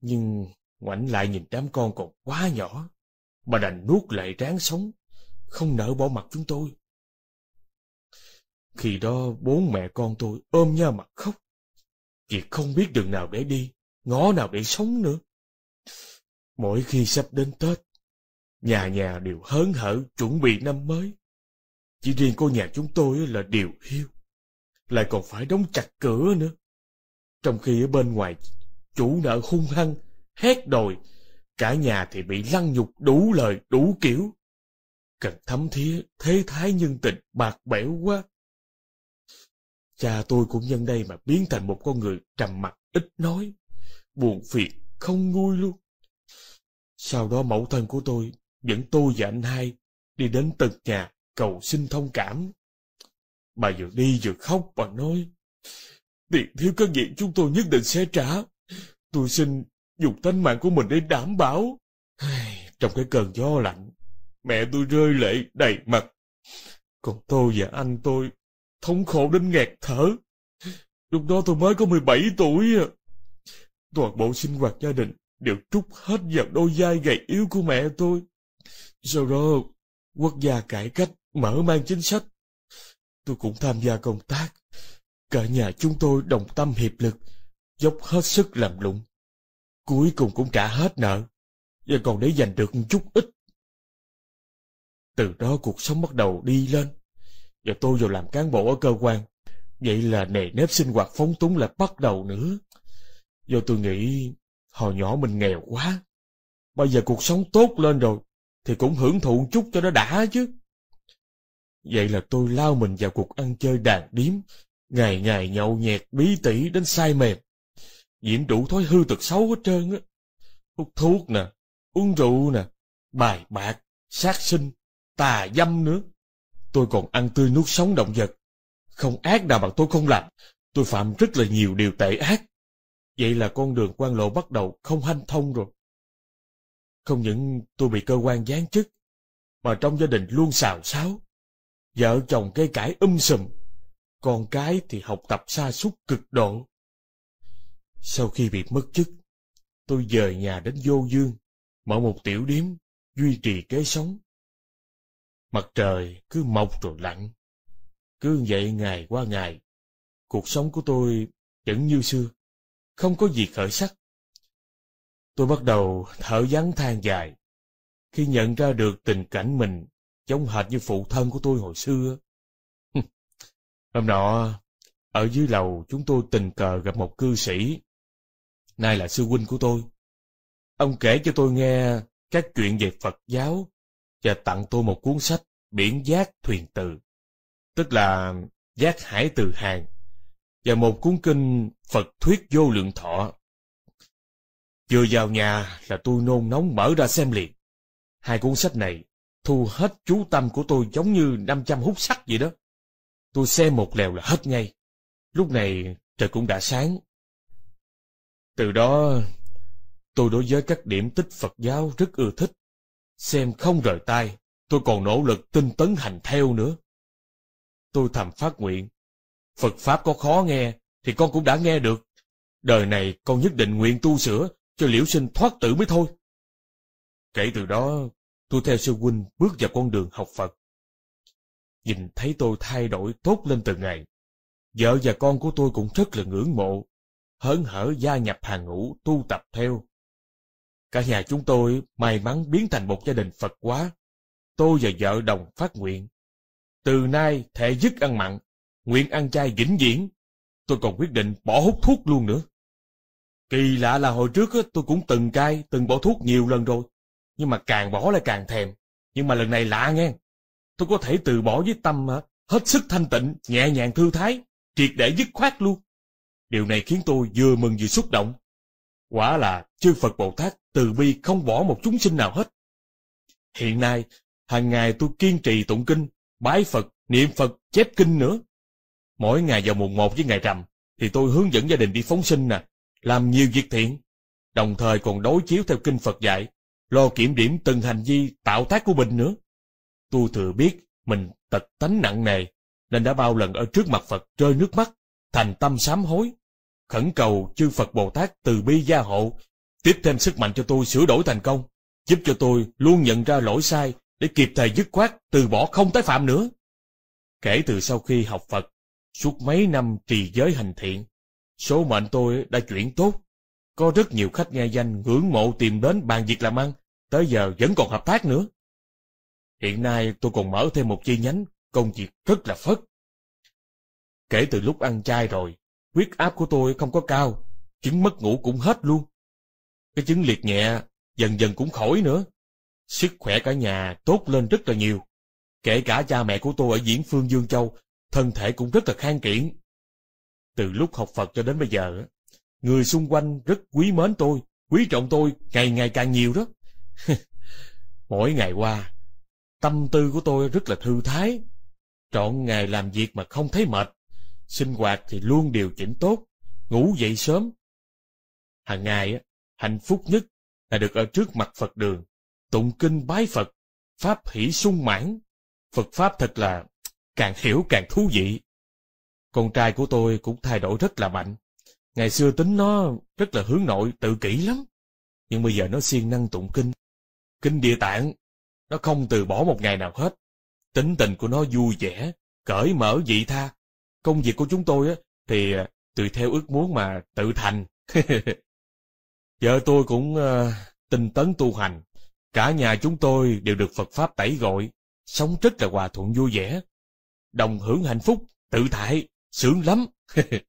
Nhưng ngoảnh lại nhìn đám con còn quá nhỏ, bà đành nuốt lại ráng sống, không nỡ bỏ mặt chúng tôi. Khi đó bốn mẹ con tôi ôm nhau mặt khóc, việc không biết đường nào để đi, ngõ nào để sống nữa. Mỗi khi sắp đến Tết, Nhà nhà đều hớn hở chuẩn bị năm mới. Chỉ riêng cô nhà chúng tôi là điều hiu. Lại còn phải đóng chặt cửa nữa. Trong khi ở bên ngoài, chủ nợ hung hăng, hét đòi. Cả nhà thì bị lăng nhục đủ lời, đủ kiểu. Cần thấm thía, thế thái nhân tình, bạc bẽo quá. Cha tôi cũng nhân đây mà biến thành một con người trầm mặc ít nói, buồn phiền, không nguôi luôn. Sau đó mẫu thân của tôi dẫn tôi và anh hai đi đến từng nhà cầu xin thông cảm. Bà vừa đi vừa khóc và nói, tiền thiếu các diện chúng tôi nhất định sẽ trả. Tôi xin dùng tánh mạng của mình để đảm bảo. Trong cái cơn gió lạnh, mẹ tôi rơi lệ đầy mặt. Còn tôi và anh tôi thống khổ đến nghẹt thở. Lúc đó tôi mới có 17 tuổi. Toàn bộ sinh hoạt gia đình đều trút hết vào đôi vai gầy yếu của mẹ tôi sau đó quốc gia cải cách, mở mang chính sách. Tôi cũng tham gia công tác. Cả nhà chúng tôi đồng tâm hiệp lực, dốc hết sức làm lụng. Cuối cùng cũng trả hết nợ, và còn để giành được chút ít. Từ đó cuộc sống bắt đầu đi lên, và tôi vào làm cán bộ ở cơ quan. Vậy là nề nếp sinh hoạt phóng túng lại bắt đầu nữa. Do tôi nghĩ hồi nhỏ mình nghèo quá, bây giờ cuộc sống tốt lên rồi, thì cũng hưởng thụ chút cho nó đã chứ. Vậy là tôi lao mình vào cuộc ăn chơi đàn điếm, ngày ngày nhậu nhẹt bí tỉ đến say mềm. Nhiễm đủ thói hư tật xấu hết trơn á. Hút thuốc nè, uống rượu nè, bài bạc, sát sinh, tà dâm nữa. Tôi còn ăn tươi nuốt sống động vật. Không ác nào bằng tôi không làm. Tôi phạm rất là nhiều điều tệ ác. Vậy là con đường quan lộ bắt đầu không hanh thông rồi. Không những tôi bị cơ quan giáng chức, mà trong gia đình luôn xào xáo. Vợ chồng cây cãi um sùm, con cái thì học tập sa sút cực độ. Sau khi bị mất chức, tôi dời nhà đến vô dương, mở một tiểu điếm, duy trì kế sống. Mặt trời cứ mọc rồi lặn, cứ vậy ngày qua ngày. Cuộc sống của tôi vẫn như xưa, không có gì khởi sắc. Tôi bắt đầu thở vắn than dài. Khi nhận ra được tình cảnh mình giống hệt như phụ thân của tôi hồi xưa. Hôm nọ, ở dưới lầu chúng tôi tình cờ gặp một cư sĩ. Nay là sư huynh của tôi. Ông kể cho tôi nghe các chuyện về Phật giáo và tặng tôi một cuốn sách Biển Giác Thuyền Từ, tức là Giác Hải Từ Hàng, và một cuốn kinh Phật Thuyết Vô Lượng Thọ Vừa vào nhà là tôi nôn nóng mở ra xem liền. Hai cuốn sách này thu hết chú tâm của tôi giống như 500 hút sắt vậy đó. Tôi xem một lèo là hết ngay. Lúc này trời cũng đã sáng. Từ đó, tôi đối với các điểm tích Phật giáo rất ưa thích. Xem không rời tay, tôi còn nỗ lực tinh tấn hành theo nữa. Tôi thầm phát nguyện, Phật Pháp có khó nghe thì con cũng đã nghe được. Đời này con nhất định nguyện tu sửa, cho liễu sinh thoát tử mới thôi. Kể từ đó, tôi theo sư huynh bước vào con đường học Phật. Nhìn thấy tôi thay đổi tốt lên từng ngày. Vợ và con của tôi cũng rất là ngưỡng mộ, hớn hở gia nhập hàng ngũ tu tập theo. Cả nhà chúng tôi may mắn biến thành một gia đình Phật quá. Tôi và vợ đồng phát nguyện. Từ nay thể dứt ăn mặn, nguyện ăn chay vĩnh viễn. Tôi còn quyết định bỏ hút thuốc luôn nữa. Kỳ lạ là hồi trước tôi cũng từng cai, từng bỏ thuốc nhiều lần rồi. Nhưng mà càng bỏ lại càng thèm. Nhưng mà lần này lạ nghe. Tôi có thể từ bỏ với tâm hết sức thanh tịnh, nhẹ nhàng thư thái, triệt để dứt khoát luôn. Điều này khiến tôi vừa mừng vừa xúc động. Quả là chư Phật Bồ Tát từ bi không bỏ một chúng sinh nào hết. Hiện nay, hàng ngày tôi kiên trì tụng kinh, bái Phật, niệm Phật, chép kinh nữa. Mỗi ngày vào mùng một với ngày rằm, thì tôi hướng dẫn gia đình đi phóng sinh nè, làm nhiều việc thiện, đồng thời còn đối chiếu theo kinh Phật dạy, lo kiểm điểm từng hành vi tạo tác của mình nữa. Tu thừa biết mình tật tánh nặng nề, nên đã bao lần ở trước mặt Phật rơi nước mắt, thành tâm sám hối, khẩn cầu chư Phật Bồ Tát từ bi gia hộ, tiếp thêm sức mạnh cho tôi sửa đổi thành công, giúp cho tôi luôn nhận ra lỗi sai để kịp thời dứt khoát từ bỏ không tái phạm nữa. Kể từ sau khi học Phật, suốt mấy năm trì giới hành thiện, Số mệnh tôi đã chuyển tốt. Có rất nhiều khách nghe danh ngưỡng mộ tìm đến bàn việc làm ăn, tới giờ vẫn còn hợp tác nữa. Hiện nay tôi còn mở thêm một chi nhánh, công việc rất là phất. Kể từ lúc ăn chay rồi, huyết áp của tôi không có cao, chứng mất ngủ cũng hết luôn. Cái chứng liệt nhẹ dần dần cũng khỏi nữa. Sức khỏe cả nhà tốt lên rất là nhiều. Kể cả cha mẹ của tôi ở Diễn Phương Dương Châu, thân thể cũng rất là khang kiện. Từ lúc học Phật cho đến bây giờ, người xung quanh rất quý mến tôi, quý trọng tôi ngày ngày càng nhiều đó. Mỗi ngày qua, tâm tư của tôi rất là thư thái. Trọn ngày làm việc mà không thấy mệt, sinh hoạt thì luôn điều chỉnh tốt, ngủ dậy sớm. Hàng ngày, hạnh phúc nhất là được ở trước mặt Phật đường, tụng kinh bái Phật, pháp hỷ sung mãn. Phật Pháp thật là càng hiểu càng thú vị. Con trai của tôi cũng thay đổi rất là mạnh. Ngày xưa tính nó rất là hướng nội, tự kỷ lắm. Nhưng bây giờ nó siêng năng tụng kinh. Kinh địa tạng, nó không từ bỏ một ngày nào hết. Tính tình của nó vui vẻ, cởi mở dị tha. Công việc của chúng tôi thì à, tùy theo ước muốn mà tự thành. Vợ tôi cũng uh, tinh tấn tu hành. Cả nhà chúng tôi đều được Phật Pháp tẩy gội sống rất là hòa thuận vui vẻ, đồng hưởng hạnh phúc, tự tại sướng lắm.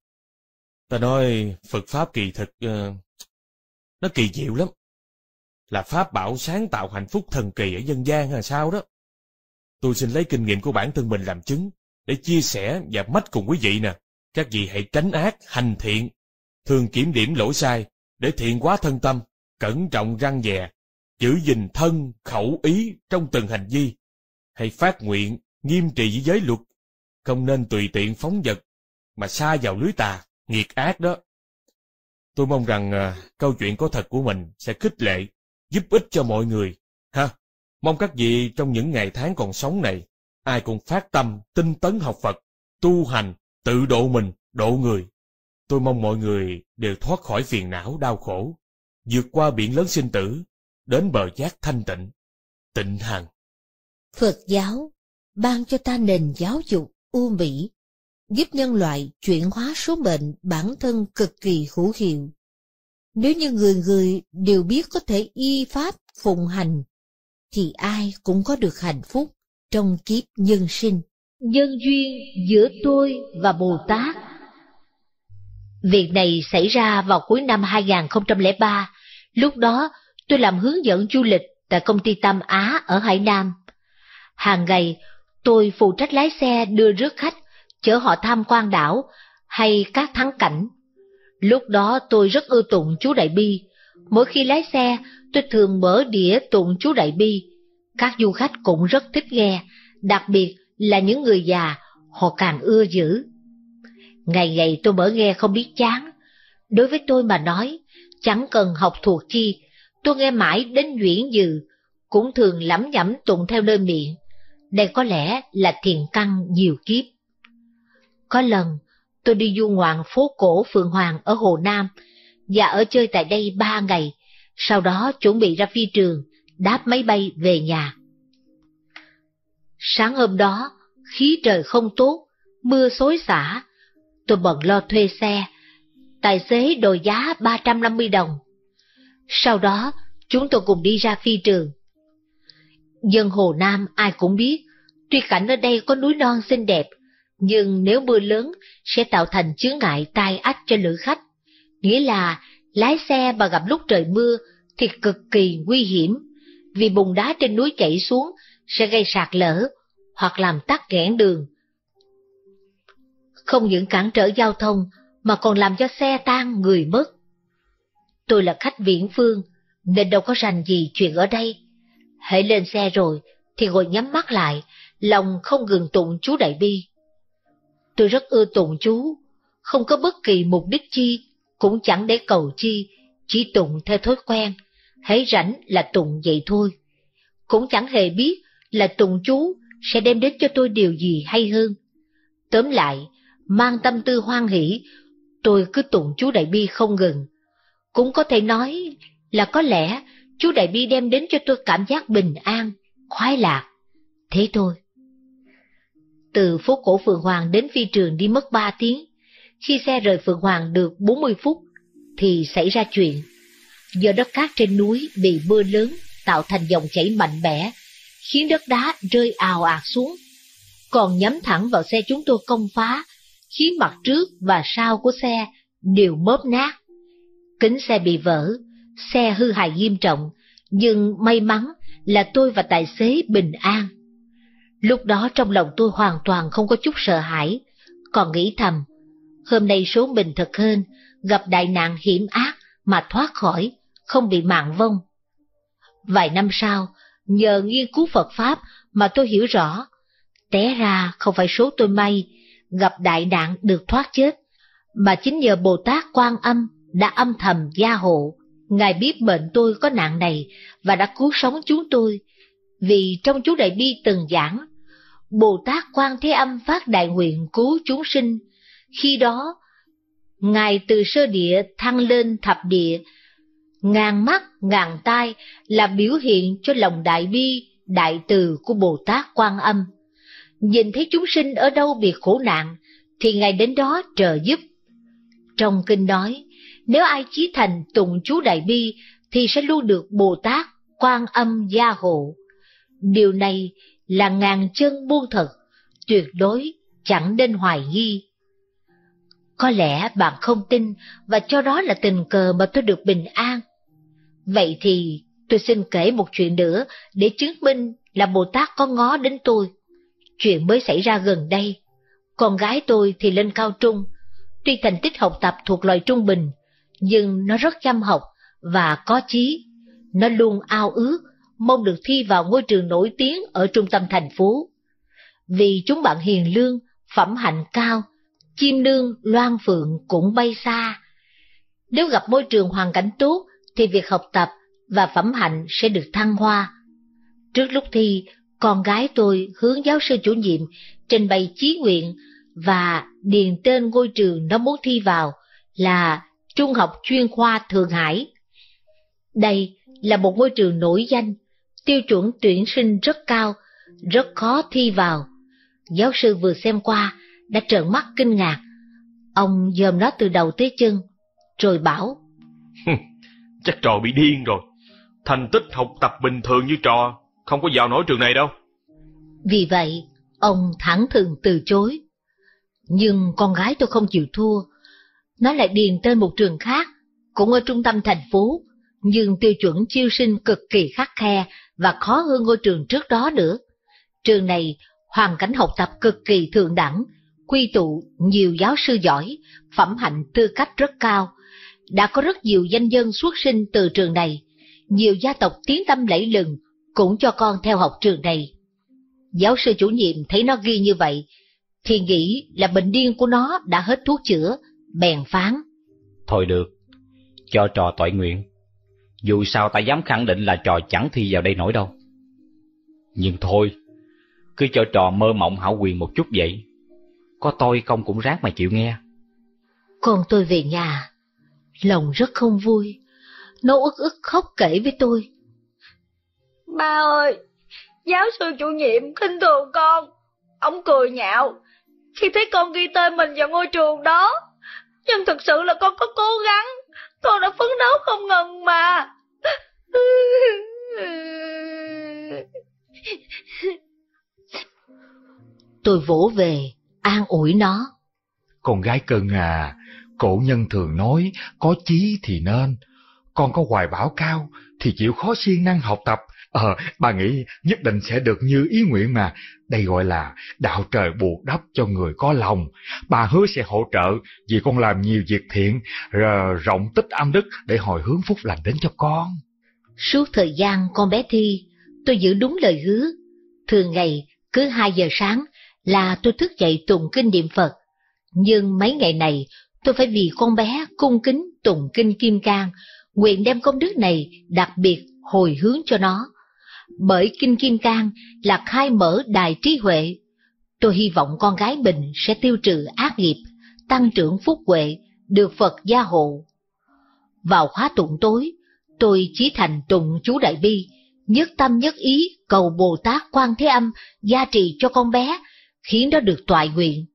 ta nói Phật Pháp kỳ thực, uh, nó kỳ diệu lắm. Là Pháp bảo sáng tạo hạnh phúc thần kỳ ở dân gian hay sao đó. Tôi xin lấy kinh nghiệm của bản thân mình làm chứng, để chia sẻ và mách cùng quý vị nè. Các vị hãy tránh ác, hành thiện, thường kiểm điểm lỗi sai, để thiện quá thân tâm, cẩn trọng răng dè, giữ gìn thân, khẩu ý trong từng hành vi. Hãy phát nguyện, nghiêm trì với giới luật, không nên tùy tiện phóng vật mà xa vào lưới tà, nghiệt ác đó. Tôi mong rằng uh, câu chuyện có thật của mình sẽ khích lệ, giúp ích cho mọi người. Ha! Mong các vị trong những ngày tháng còn sống này, ai cũng phát tâm, tinh tấn học Phật, tu hành, tự độ mình, độ người. Tôi mong mọi người đều thoát khỏi phiền não đau khổ, vượt qua biển lớn sinh tử, đến bờ giác thanh tịnh, tịnh hằng. Phật giáo ban cho ta nền giáo dục u mỹ, giúp nhân loại chuyển hóa số mệnh bản thân cực kỳ hữu hiệu. Nếu như người người đều biết có thể y pháp phụng hành, thì ai cũng có được hạnh phúc trong kiếp nhân sinh. Nhân duyên giữa tôi và Bồ Tát Việc này xảy ra vào cuối năm 2003, lúc đó tôi làm hướng dẫn du lịch tại công ty Tam Á ở Hải Nam. Hàng ngày, tôi phụ trách lái xe đưa rước khách chở họ tham quan đảo hay các thắng cảnh. Lúc đó tôi rất ưa tụng chú Đại Bi. Mỗi khi lái xe, tôi thường mở đĩa tụng chú Đại Bi. Các du khách cũng rất thích nghe, đặc biệt là những người già, họ càng ưa dữ. Ngày ngày tôi mở nghe không biết chán. Đối với tôi mà nói, chẳng cần học thuộc chi, tôi nghe mãi đến duyển dừ, cũng thường lẩm nhẩm tụng theo nơi miệng. Đây có lẽ là thiền căn nhiều kiếp. Có lần, tôi đi du ngoạn phố cổ phường Hoàng ở Hồ Nam và ở chơi tại đây ba ngày, sau đó chuẩn bị ra phi trường, đáp máy bay về nhà. Sáng hôm đó, khí trời không tốt, mưa xối xả, tôi bận lo thuê xe, tài xế đòi giá 350 đồng. Sau đó, chúng tôi cùng đi ra phi trường. Dân Hồ Nam ai cũng biết, tuy cảnh ở đây có núi non xinh đẹp, nhưng nếu mưa lớn sẽ tạo thành chướng ngại tai ách cho lữ khách. Nghĩa là lái xe mà gặp lúc trời mưa thì cực kỳ nguy hiểm, vì bùn đá trên núi chảy xuống sẽ gây sạt lở hoặc làm tắc nghẽn đường. Không những cản trở giao thông mà còn làm cho xe tan người mất. Tôi là khách viễn phương nên đâu có rành gì chuyện ở đây. Hãy lên xe rồi thì ngồi nhắm mắt lại, lòng không ngừng tụng chú Đại Bi tôi rất ưa tụng chú, không có bất kỳ mục đích chi, cũng chẳng để cầu chi, chỉ tụng theo thói quen, hãy rảnh là tụng vậy thôi. Cũng chẳng hề biết là tụng chú sẽ đem đến cho tôi điều gì hay hơn. Tóm lại, mang tâm tư hoan hỷ, tôi cứ tụng chú Đại Bi không ngừng. Cũng có thể nói là có lẽ chú Đại Bi đem đến cho tôi cảm giác bình an, khoái lạc. Thế thôi. Từ phố cổ Phượng Hoàng đến phi trường đi mất 3 tiếng. Khi xe rời Phượng Hoàng được 40 phút, thì xảy ra chuyện. Do đất cát trên núi bị mưa lớn tạo thành dòng chảy mạnh mẽ, khiến đất đá rơi ào ạt xuống, còn nhắm thẳng vào xe chúng tôi công phá, khiến mặt trước và sau của xe đều mớp nát. Kính xe bị vỡ, xe hư hại nghiêm trọng, nhưng may mắn là tôi và tài xế bình an. Lúc đó trong lòng tôi hoàn toàn không có chút sợ hãi, còn nghĩ thầm, hôm nay số mình thật hơn, gặp đại nạn hiểm ác mà thoát khỏi, không bị mạng vong. Vài năm sau, nhờ nghiên cứu Phật Pháp mà tôi hiểu rõ, té ra không phải số tôi may, gặp đại nạn được thoát chết, mà chính nhờ Bồ Tát Quan Âm đã âm thầm gia hộ. Ngài biết bệnh tôi có nạn này và đã cứu sống chúng tôi, vì trong chú Đại Bi từng giảng Bồ Tát Quan Thế Âm phát đại nguyện cứu chúng sinh. Khi đó, Ngài từ sơ địa thăng lên thập địa, ngàn mắt, ngàn tai là biểu hiện cho lòng đại bi, đại từ của Bồ Tát Quan Âm. Nhìn thấy chúng sinh ở đâu bị khổ nạn, thì Ngài đến đó trợ giúp. Trong kinh nói, nếu ai chí thành tụng chú đại bi, thì sẽ luôn được Bồ Tát Quan Âm gia hộ. Điều này là ngàn chân buông thật, tuyệt đối chẳng nên hoài nghi. Có lẽ bạn không tin và cho đó là tình cờ mà tôi được bình an. Vậy thì tôi xin kể một chuyện nữa để chứng minh là Bồ Tát có ngó đến tôi. Chuyện mới xảy ra gần đây. Con gái tôi thì lên cao trung. Tuy thành tích học tập thuộc loại trung bình, nhưng nó rất chăm học và có chí. Nó luôn ao ước mong được thi vào ngôi trường nổi tiếng ở trung tâm thành phố. Vì chúng bạn hiền lương, phẩm hạnh cao, chim nương loan phượng cũng bay xa. Nếu gặp môi trường hoàn cảnh tốt thì việc học tập và phẩm hạnh sẽ được thăng hoa. Trước lúc thi, con gái tôi hướng giáo sư chủ nhiệm trình bày chí nguyện và điền tên ngôi trường nó muốn thi vào là Trung học chuyên khoa Thượng Hải. Đây là một ngôi trường nổi danh tiêu chuẩn tuyển sinh rất cao, rất khó thi vào. Giáo sư vừa xem qua, đã trợn mắt kinh ngạc. Ông dòm nó từ đầu tới chân, rồi bảo. Chắc trò bị điên rồi. Thành tích học tập bình thường như trò, không có vào nổi trường này đâu. Vì vậy, ông thẳng thừng từ chối. Nhưng con gái tôi không chịu thua. Nó lại điền tên một trường khác, cũng ở trung tâm thành phố, nhưng tiêu chuẩn chiêu sinh cực kỳ khắc khe, và khó hơn ngôi trường trước đó nữa. Trường này, hoàn cảnh học tập cực kỳ thượng đẳng, quy tụ nhiều giáo sư giỏi, phẩm hạnh tư cách rất cao. Đã có rất nhiều danh dân xuất sinh từ trường này, nhiều gia tộc tiến tâm lẫy lừng cũng cho con theo học trường này. Giáo sư chủ nhiệm thấy nó ghi như vậy, thì nghĩ là bệnh điên của nó đã hết thuốc chữa, bèn phán. Thôi được, cho trò tội nguyện, dù sao ta dám khẳng định là trò chẳng thi vào đây nổi đâu. Nhưng thôi, cứ cho trò mơ mộng hảo quyền một chút vậy. Có tôi không cũng rác mà chịu nghe. con tôi về nhà, lòng rất không vui. Nó ức ức khóc kể với tôi. Ba ơi, giáo sư chủ nhiệm khinh thường con. Ông cười nhạo khi thấy con ghi tên mình vào ngôi trường đó. Nhưng thật sự là con có cố gắng con đã phấn đấu không ngừng mà. Tôi vỗ về, an ủi nó. Con gái cưng à, cổ nhân thường nói có chí thì nên. Con có hoài bão cao thì chịu khó siêng năng học tập Ờ, bà nghĩ nhất định sẽ được như ý nguyện mà. Đây gọi là đạo trời buộc đắp cho người có lòng. Bà hứa sẽ hỗ trợ vì con làm nhiều việc thiện, rộng tích âm đức để hồi hướng phúc lành đến cho con. Suốt thời gian con bé Thi, tôi giữ đúng lời hứa. Thường ngày, cứ 2 giờ sáng là tôi thức dậy tụng kinh niệm Phật. Nhưng mấy ngày này, tôi phải vì con bé cung kính tụng kinh Kim Cang, nguyện đem công đức này đặc biệt hồi hướng cho nó bởi Kinh Kim Cang là khai mở đài trí huệ. Tôi hy vọng con gái mình sẽ tiêu trừ ác nghiệp, tăng trưởng phúc huệ, được Phật gia hộ. Vào khóa tụng tối, tôi chí thành tụng chú Đại Bi, nhất tâm nhất ý cầu Bồ Tát Quan Thế Âm gia trì cho con bé, khiến nó được toại nguyện.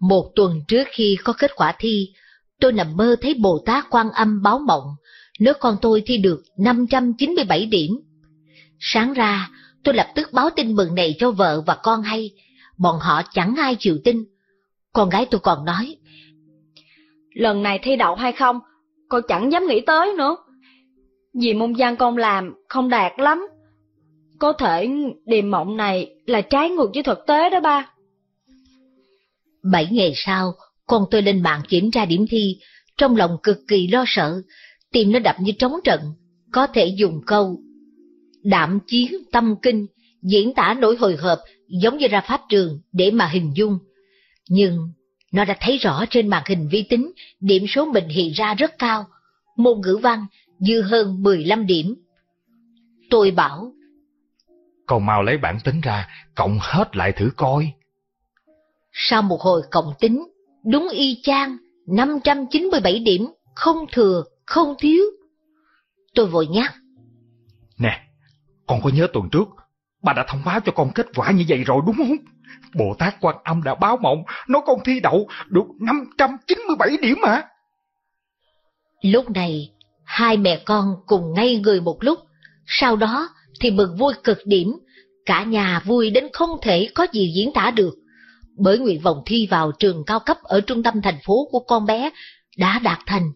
Một tuần trước khi có kết quả thi, tôi nằm mơ thấy Bồ Tát Quan Âm báo mộng, nếu con tôi thi được 597 điểm Sáng ra, tôi lập tức báo tin mừng này cho vợ và con hay, bọn họ chẳng ai chịu tin. Con gái tôi còn nói, lần này thi đậu hay không, con chẳng dám nghĩ tới nữa. Vì môn Gian con làm không đạt lắm. Có thể điềm mộng này là trái ngược với thực tế đó ba. Bảy ngày sau, con tôi lên mạng kiểm tra điểm thi, trong lòng cực kỳ lo sợ, tim nó đập như trống trận, có thể dùng câu đạm chiến tâm kinh, diễn tả nỗi hồi hộp giống như ra pháp trường để mà hình dung. Nhưng nó đã thấy rõ trên màn hình vi tính điểm số mình hiện ra rất cao, môn ngữ văn dư hơn 15 điểm. Tôi bảo, Cậu mau lấy bản tính ra, cộng hết lại thử coi. Sau một hồi cộng tính, đúng y chang, 597 điểm, không thừa, không thiếu. Tôi vội nhắc. Nè, con có nhớ tuần trước, bà đã thông báo cho con kết quả như vậy rồi đúng không? Bồ Tát Quan Âm đã báo mộng, nói con thi đậu được 597 điểm mà. Lúc này, hai mẹ con cùng ngay người một lúc, sau đó thì mừng vui cực điểm, cả nhà vui đến không thể có gì diễn tả được, bởi nguyện vọng thi vào trường cao cấp ở trung tâm thành phố của con bé đã đạt thành.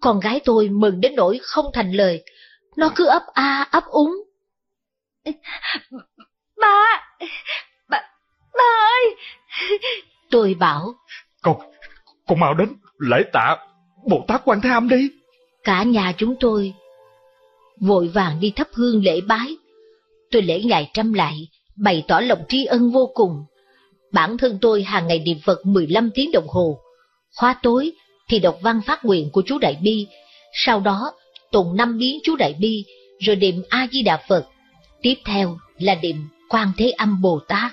Con gái tôi mừng đến nỗi không thành lời, nó cứ ấp a ấp úng Ba, ba, ba ơi. Tôi bảo. Con, con mau đến lễ tạ Bồ Tát Quan Thế Âm đi. Cả nhà chúng tôi vội vàng đi thắp hương lễ bái. Tôi lễ ngày trăm lại, bày tỏ lòng tri ân vô cùng. Bản thân tôi hàng ngày niệm Phật 15 tiếng đồng hồ. Khóa tối thì đọc văn phát nguyện của chú Đại Bi, sau đó tụng năm biến chú Đại Bi, rồi niệm A Di Đà Phật Tiếp theo là niệm Quan Thế Âm Bồ Tát.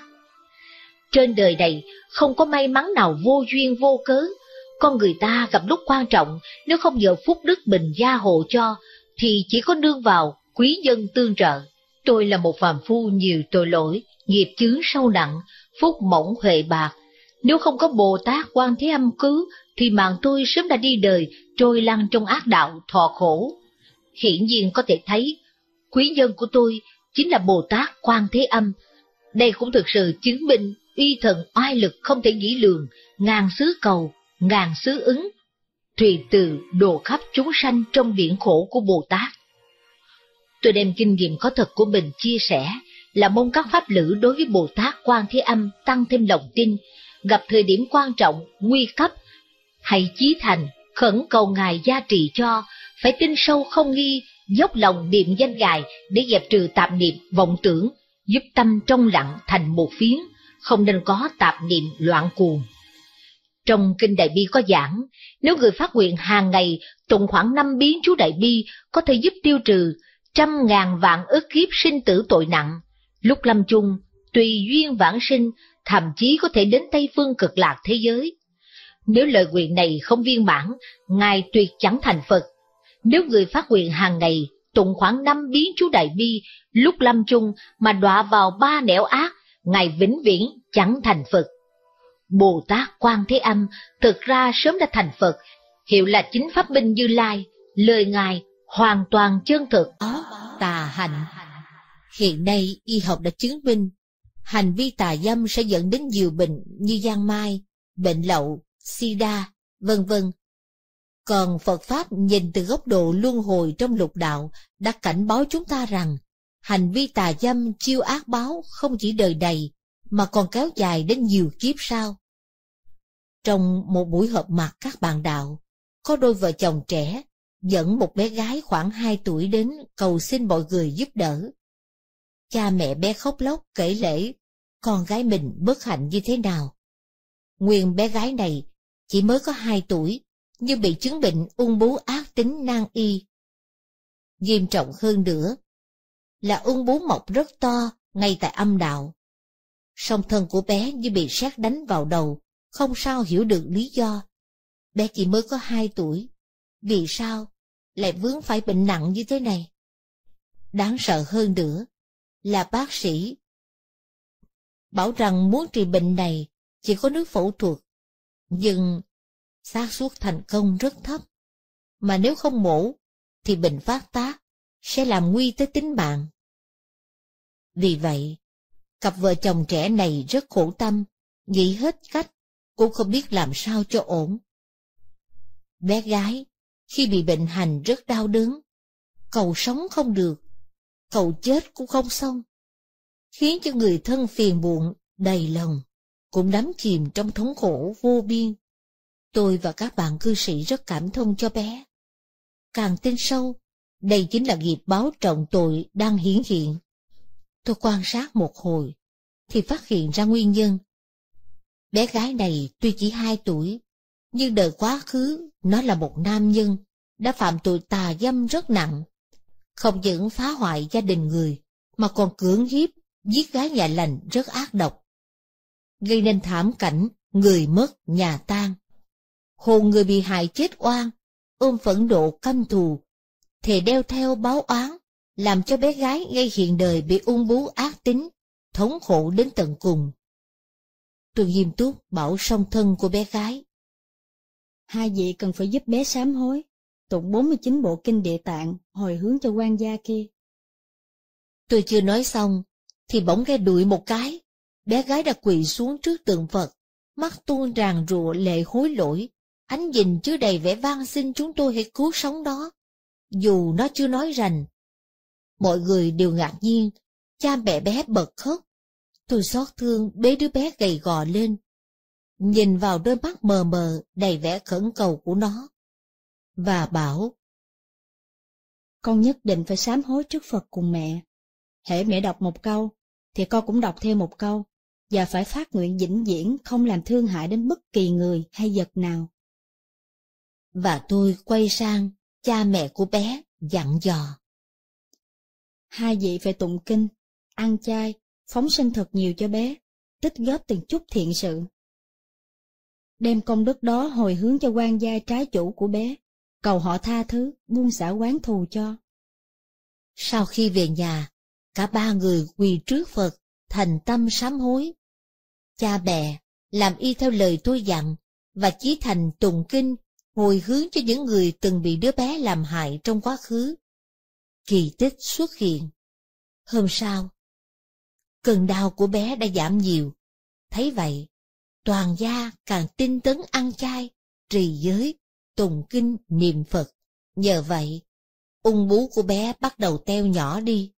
Trên đời này không có may mắn nào vô duyên vô cớ, con người ta gặp lúc quan trọng nếu không nhờ phúc đức bình gia hộ cho thì chỉ có nương vào quý dân tương trợ. Tôi là một phàm phu nhiều tội lỗi, nghiệp chướng sâu nặng, phúc mỏng huệ bạc. Nếu không có Bồ Tát quan thế âm cứu, thì mạng tôi sớm đã đi đời, trôi lăn trong ác đạo, thọ khổ. Hiển nhiên có thể thấy, quý dân của tôi chính là Bồ Tát Quan Thế Âm. Đây cũng thực sự chứng minh uy thần oai lực không thể nghĩ lường, ngàn xứ cầu, ngàn xứ ứng. Thùy từ đồ khắp chúng sanh trong biển khổ của Bồ Tát. Tôi đem kinh nghiệm có thật của mình chia sẻ, là mong các pháp lữ đối với Bồ Tát Quan Thế Âm tăng thêm lòng tin, gặp thời điểm quan trọng, nguy cấp, hãy chí thành, khẩn cầu Ngài gia trị cho, phải tin sâu không nghi, dốc lòng niệm danh Ngài để dẹp trừ tạp niệm vọng tưởng, giúp tâm trong lặng thành một phiến, không nên có tạp niệm loạn cuồng. Trong Kinh Đại Bi có giảng, nếu người phát nguyện hàng ngày tụng khoảng năm biến chú Đại Bi có thể giúp tiêu trừ trăm ngàn vạn ức kiếp sinh tử tội nặng. Lúc lâm chung, tùy duyên vãng sinh, thậm chí có thể đến Tây Phương cực lạc thế giới. Nếu lời nguyện này không viên mãn, Ngài tuyệt chẳng thành Phật, nếu người phát nguyện hàng ngày tụng khoảng năm biến chú Đại Bi lúc lâm chung mà đọa vào ba nẻo ác, Ngài vĩnh viễn chẳng thành Phật. Bồ Tát Quan Thế Âm thực ra sớm đã thành Phật, hiệu là chính Pháp Binh Như Lai, lời Ngài hoàn toàn chân thực. Có tà hạnh. Hiện nay y học đã chứng minh, hành vi tà dâm sẽ dẫn đến nhiều bệnh như giang mai, bệnh lậu, sida, vân vân còn Phật Pháp nhìn từ góc độ luân hồi trong lục đạo đã cảnh báo chúng ta rằng hành vi tà dâm chiêu ác báo không chỉ đời đầy mà còn kéo dài đến nhiều kiếp sau. Trong một buổi họp mặt các bạn đạo, có đôi vợ chồng trẻ dẫn một bé gái khoảng 2 tuổi đến cầu xin mọi người giúp đỡ. Cha mẹ bé khóc lóc kể lễ con gái mình bất hạnh như thế nào. Nguyên bé gái này chỉ mới có 2 tuổi như bị chứng bệnh ung bú ác tính nan y. Nghiêm trọng hơn nữa là ung bú mọc rất to ngay tại âm đạo. Song thân của bé như bị sét đánh vào đầu, không sao hiểu được lý do. Bé chỉ mới có hai tuổi, vì sao lại vướng phải bệnh nặng như thế này? Đáng sợ hơn nữa là bác sĩ bảo rằng muốn trị bệnh này chỉ có nước phẫu thuật, nhưng xác suất thành công rất thấp. Mà nếu không mổ, thì bệnh phát tác sẽ làm nguy tới tính mạng. Vì vậy, cặp vợ chồng trẻ này rất khổ tâm, nghĩ hết cách, cũng không biết làm sao cho ổn. Bé gái, khi bị bệnh hành rất đau đớn, cầu sống không được, cầu chết cũng không xong, khiến cho người thân phiền buồn đầy lòng, cũng đắm chìm trong thống khổ vô biên. Tôi và các bạn cư sĩ rất cảm thông cho bé. Càng tin sâu, đây chính là nghiệp báo trọng tội đang hiển hiện. Tôi quan sát một hồi, thì phát hiện ra nguyên nhân. Bé gái này tuy chỉ hai tuổi, nhưng đời quá khứ nó là một nam nhân, đã phạm tội tà dâm rất nặng. Không những phá hoại gia đình người, mà còn cưỡng hiếp, giết gái nhà lành rất ác độc. Gây nên thảm cảnh, người mất, nhà tan, hồn người bị hại chết oan, ôm phẫn độ căm thù, thề đeo theo báo oán, làm cho bé gái ngay hiện đời bị ung bú ác tính, thống khổ đến tận cùng. Tôi nghiêm túc bảo song thân của bé gái. Hai vị cần phải giúp bé sám hối, tụng 49 bộ kinh địa tạng hồi hướng cho quan gia kia. Tôi chưa nói xong, thì bỗng nghe đuổi một cái, bé gái đã quỳ xuống trước tượng Phật, mắt tuôn ràng rụa lệ hối lỗi, Ánh nhìn chứa đầy vẻ van xin chúng tôi hãy cứu sống đó, dù nó chưa nói rành. Mọi người đều ngạc nhiên, cha mẹ bé bật khóc. Tôi xót thương bế đứa bé gầy gò lên, nhìn vào đôi mắt mờ mờ đầy vẻ khẩn cầu của nó, và bảo. Con nhất định phải sám hối trước Phật cùng mẹ. Hễ mẹ đọc một câu, thì con cũng đọc thêm một câu, và phải phát nguyện vĩnh viễn không làm thương hại đến bất kỳ người hay vật nào. Và tôi quay sang cha mẹ của bé dặn dò. Hai vị phải tụng kinh, ăn chay, phóng sinh thật nhiều cho bé, tích góp từng chút thiện sự. Đem công đức đó hồi hướng cho quan gia trái chủ của bé, cầu họ tha thứ, buông xả quán thù cho. Sau khi về nhà, cả ba người quỳ trước Phật, thành tâm sám hối. Cha mẹ, làm y theo lời tôi dặn, và chí thành tụng kinh hồi hướng cho những người từng bị đứa bé làm hại trong quá khứ. Kỳ tích xuất hiện. Hôm sau, cơn đau của bé đã giảm nhiều. Thấy vậy, toàn gia càng tinh tấn ăn chay, trì giới, tùng kinh niệm Phật. Nhờ vậy, ung bú của bé bắt đầu teo nhỏ đi.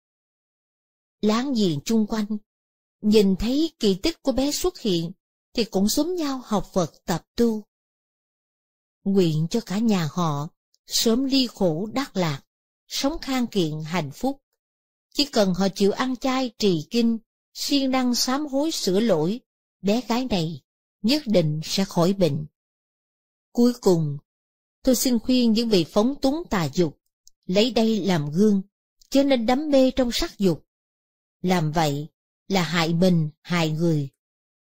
Láng giềng chung quanh, nhìn thấy kỳ tích của bé xuất hiện, thì cũng xúm nhau học Phật tập tu nguyện cho cả nhà họ sớm ly khổ đắc lạc, sống khang kiện hạnh phúc. Chỉ cần họ chịu ăn chay trì kinh, siêng năng sám hối sửa lỗi, bé gái này nhất định sẽ khỏi bệnh. Cuối cùng, tôi xin khuyên những vị phóng túng tà dục, lấy đây làm gương, cho nên đắm mê trong sắc dục. Làm vậy là hại mình, hại người.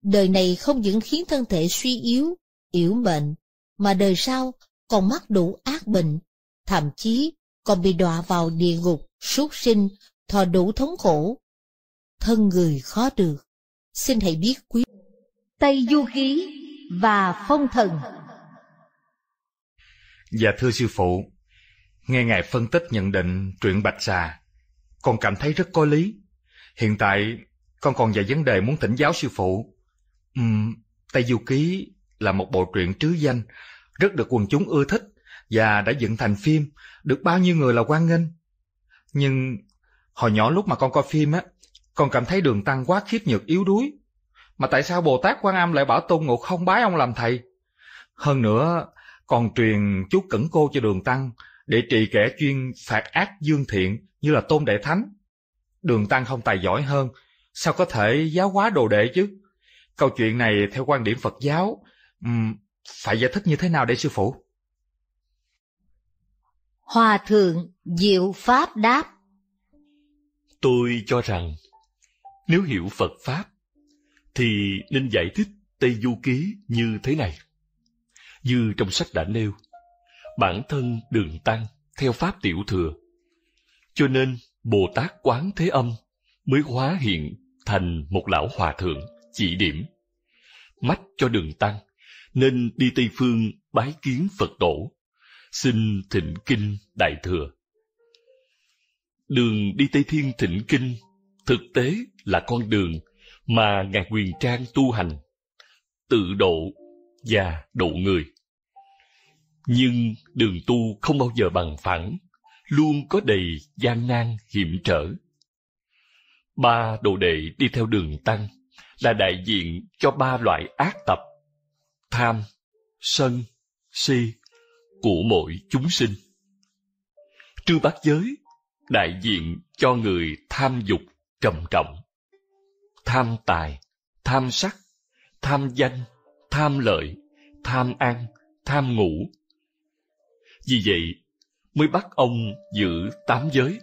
Đời này không những khiến thân thể suy yếu, yếu mệnh, mà đời sau còn mắc đủ ác bệnh, thậm chí còn bị đọa vào địa ngục, súc sinh, thọ đủ thống khổ. Thân người khó được, xin hãy biết quý. Tây Du Ký và Phong Thần Dạ thưa sư phụ, nghe ngài phân tích nhận định truyện Bạch Xà, con cảm thấy rất có lý. Hiện tại, con còn vài vấn đề muốn thỉnh giáo sư phụ. Uhm, Tây Du Ký là một bộ truyện trứ danh, rất được quần chúng ưa thích và đã dựng thành phim, được bao nhiêu người là quan nghênh. Nhưng hồi nhỏ lúc mà con coi phim á, con cảm thấy đường tăng quá khiếp nhược yếu đuối. Mà tại sao Bồ Tát Quan Âm lại bảo Tôn Ngộ không bái ông làm thầy? Hơn nữa, còn truyền chú cẩn cô cho đường tăng để trị kẻ chuyên phạt ác dương thiện như là Tôn Đệ Thánh. Đường tăng không tài giỏi hơn, sao có thể giáo hóa đồ đệ chứ? Câu chuyện này theo quan điểm Phật giáo Uhm, phải giải thích như thế nào đây sư phụ? Hòa thượng Diệu Pháp đáp Tôi cho rằng nếu hiểu Phật Pháp thì nên giải thích Tây Du Ký như thế này. Như trong sách đã nêu, bản thân đường tăng theo Pháp Tiểu Thừa. Cho nên Bồ Tát Quán Thế Âm mới hóa hiện thành một lão hòa thượng chỉ điểm mách cho đường tăng nên đi Tây Phương bái kiến Phật tổ, xin thịnh kinh Đại Thừa. Đường đi Tây Thiên thịnh kinh thực tế là con đường mà Ngài Quyền Trang tu hành, tự độ và độ người. Nhưng đường tu không bao giờ bằng phẳng, luôn có đầy gian nan hiểm trở. Ba đồ đệ đi theo đường tăng là đại diện cho ba loại ác tập tham, sân, si của mỗi chúng sinh. Trư bát giới đại diện cho người tham dục trầm trọng, tham tài, tham sắc, tham danh, tham lợi, tham ăn, tham ngủ. Vì vậy, mới bắt ông giữ tám giới.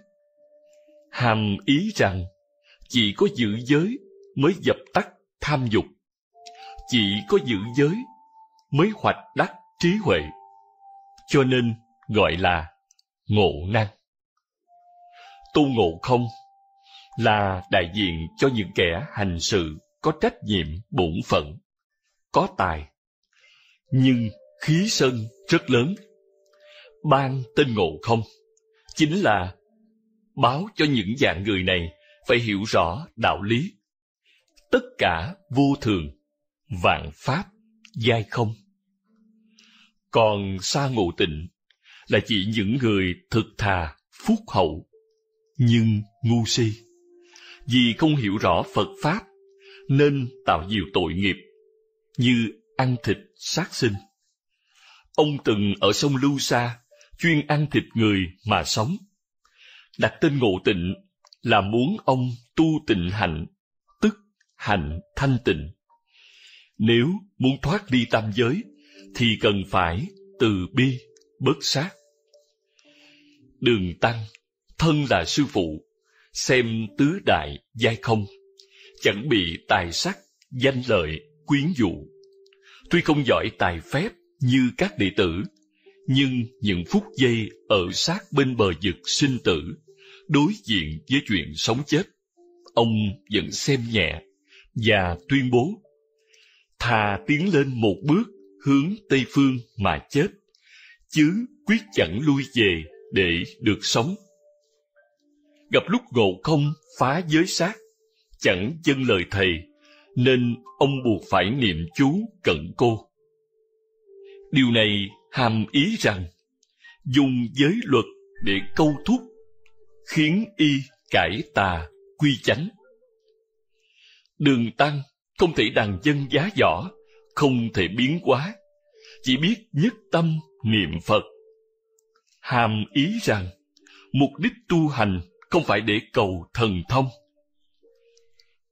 Hàm ý rằng, chỉ có giữ giới mới dập tắt tham dục. Chỉ có giữ giới mới hoạch đắc trí huệ cho nên gọi là ngộ năng tu ngộ không là đại diện cho những kẻ hành sự có trách nhiệm bổn phận có tài nhưng khí sơn rất lớn ban tên ngộ không chính là báo cho những dạng người này phải hiểu rõ đạo lý tất cả vô thường vạn pháp dai không. Còn xa ngộ tịnh là chỉ những người thực thà, phúc hậu, nhưng ngu si. Vì không hiểu rõ Phật Pháp nên tạo nhiều tội nghiệp như ăn thịt sát sinh. Ông từng ở sông Lưu Sa chuyên ăn thịt người mà sống. Đặt tên ngộ tịnh là muốn ông tu tịnh hạnh, tức hạnh thanh tịnh. Nếu muốn thoát ly tam giới, thì cần phải từ bi, bớt sát. Đường Tăng, thân là sư phụ, xem tứ đại giai không, chẳng bị tài sắc, danh lợi, quyến dụ. Tuy không giỏi tài phép như các đệ tử, nhưng những phút giây ở sát bên bờ vực sinh tử, đối diện với chuyện sống chết, ông vẫn xem nhẹ và tuyên bố thà tiến lên một bước hướng Tây Phương mà chết, chứ quyết chẳng lui về để được sống. Gặp lúc ngộ không phá giới sát, chẳng chân lời thầy, nên ông buộc phải niệm chú cận cô. Điều này hàm ý rằng, dùng giới luật để câu thúc, khiến y cải tà quy chánh. Đường Tăng không thể đàn dân giá võ, không thể biến quá, chỉ biết nhất tâm niệm Phật. Hàm ý rằng, mục đích tu hành không phải để cầu thần thông.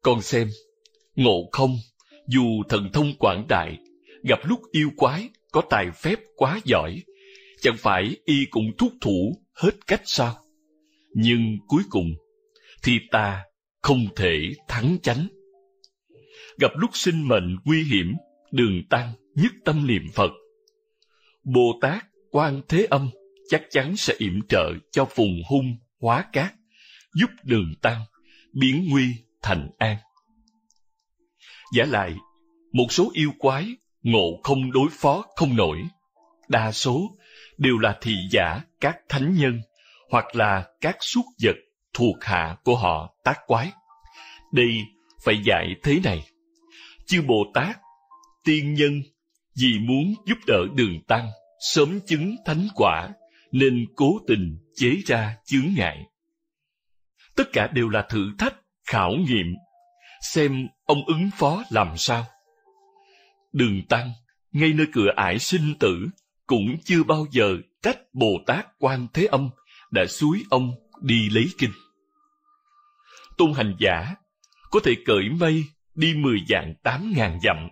Con xem, ngộ không, dù thần thông quảng đại, gặp lúc yêu quái, có tài phép quá giỏi, chẳng phải y cũng thúc thủ hết cách sao? Nhưng cuối cùng, thì ta không thể thắng chánh gặp lúc sinh mệnh nguy hiểm, đường tăng nhất tâm niệm Phật. Bồ Tát Quan Thế Âm chắc chắn sẽ yểm trợ cho vùng hung hóa cát, giúp đường tăng biến nguy thành an. Giả lại, một số yêu quái ngộ không đối phó không nổi, đa số đều là thị giả các thánh nhân hoặc là các xuất vật thuộc hạ của họ tác quái. Đây phải dạy thế này chư Bồ Tát, tiên nhân vì muốn giúp đỡ đường tăng sớm chứng thánh quả nên cố tình chế ra chướng ngại. Tất cả đều là thử thách, khảo nghiệm, xem ông ứng phó làm sao. Đường tăng ngay nơi cửa ải sinh tử cũng chưa bao giờ trách Bồ Tát Quan Thế Âm đã suối ông đi lấy kinh. Tôn hành giả có thể cởi mây đi mười vạn tám ngàn dặm.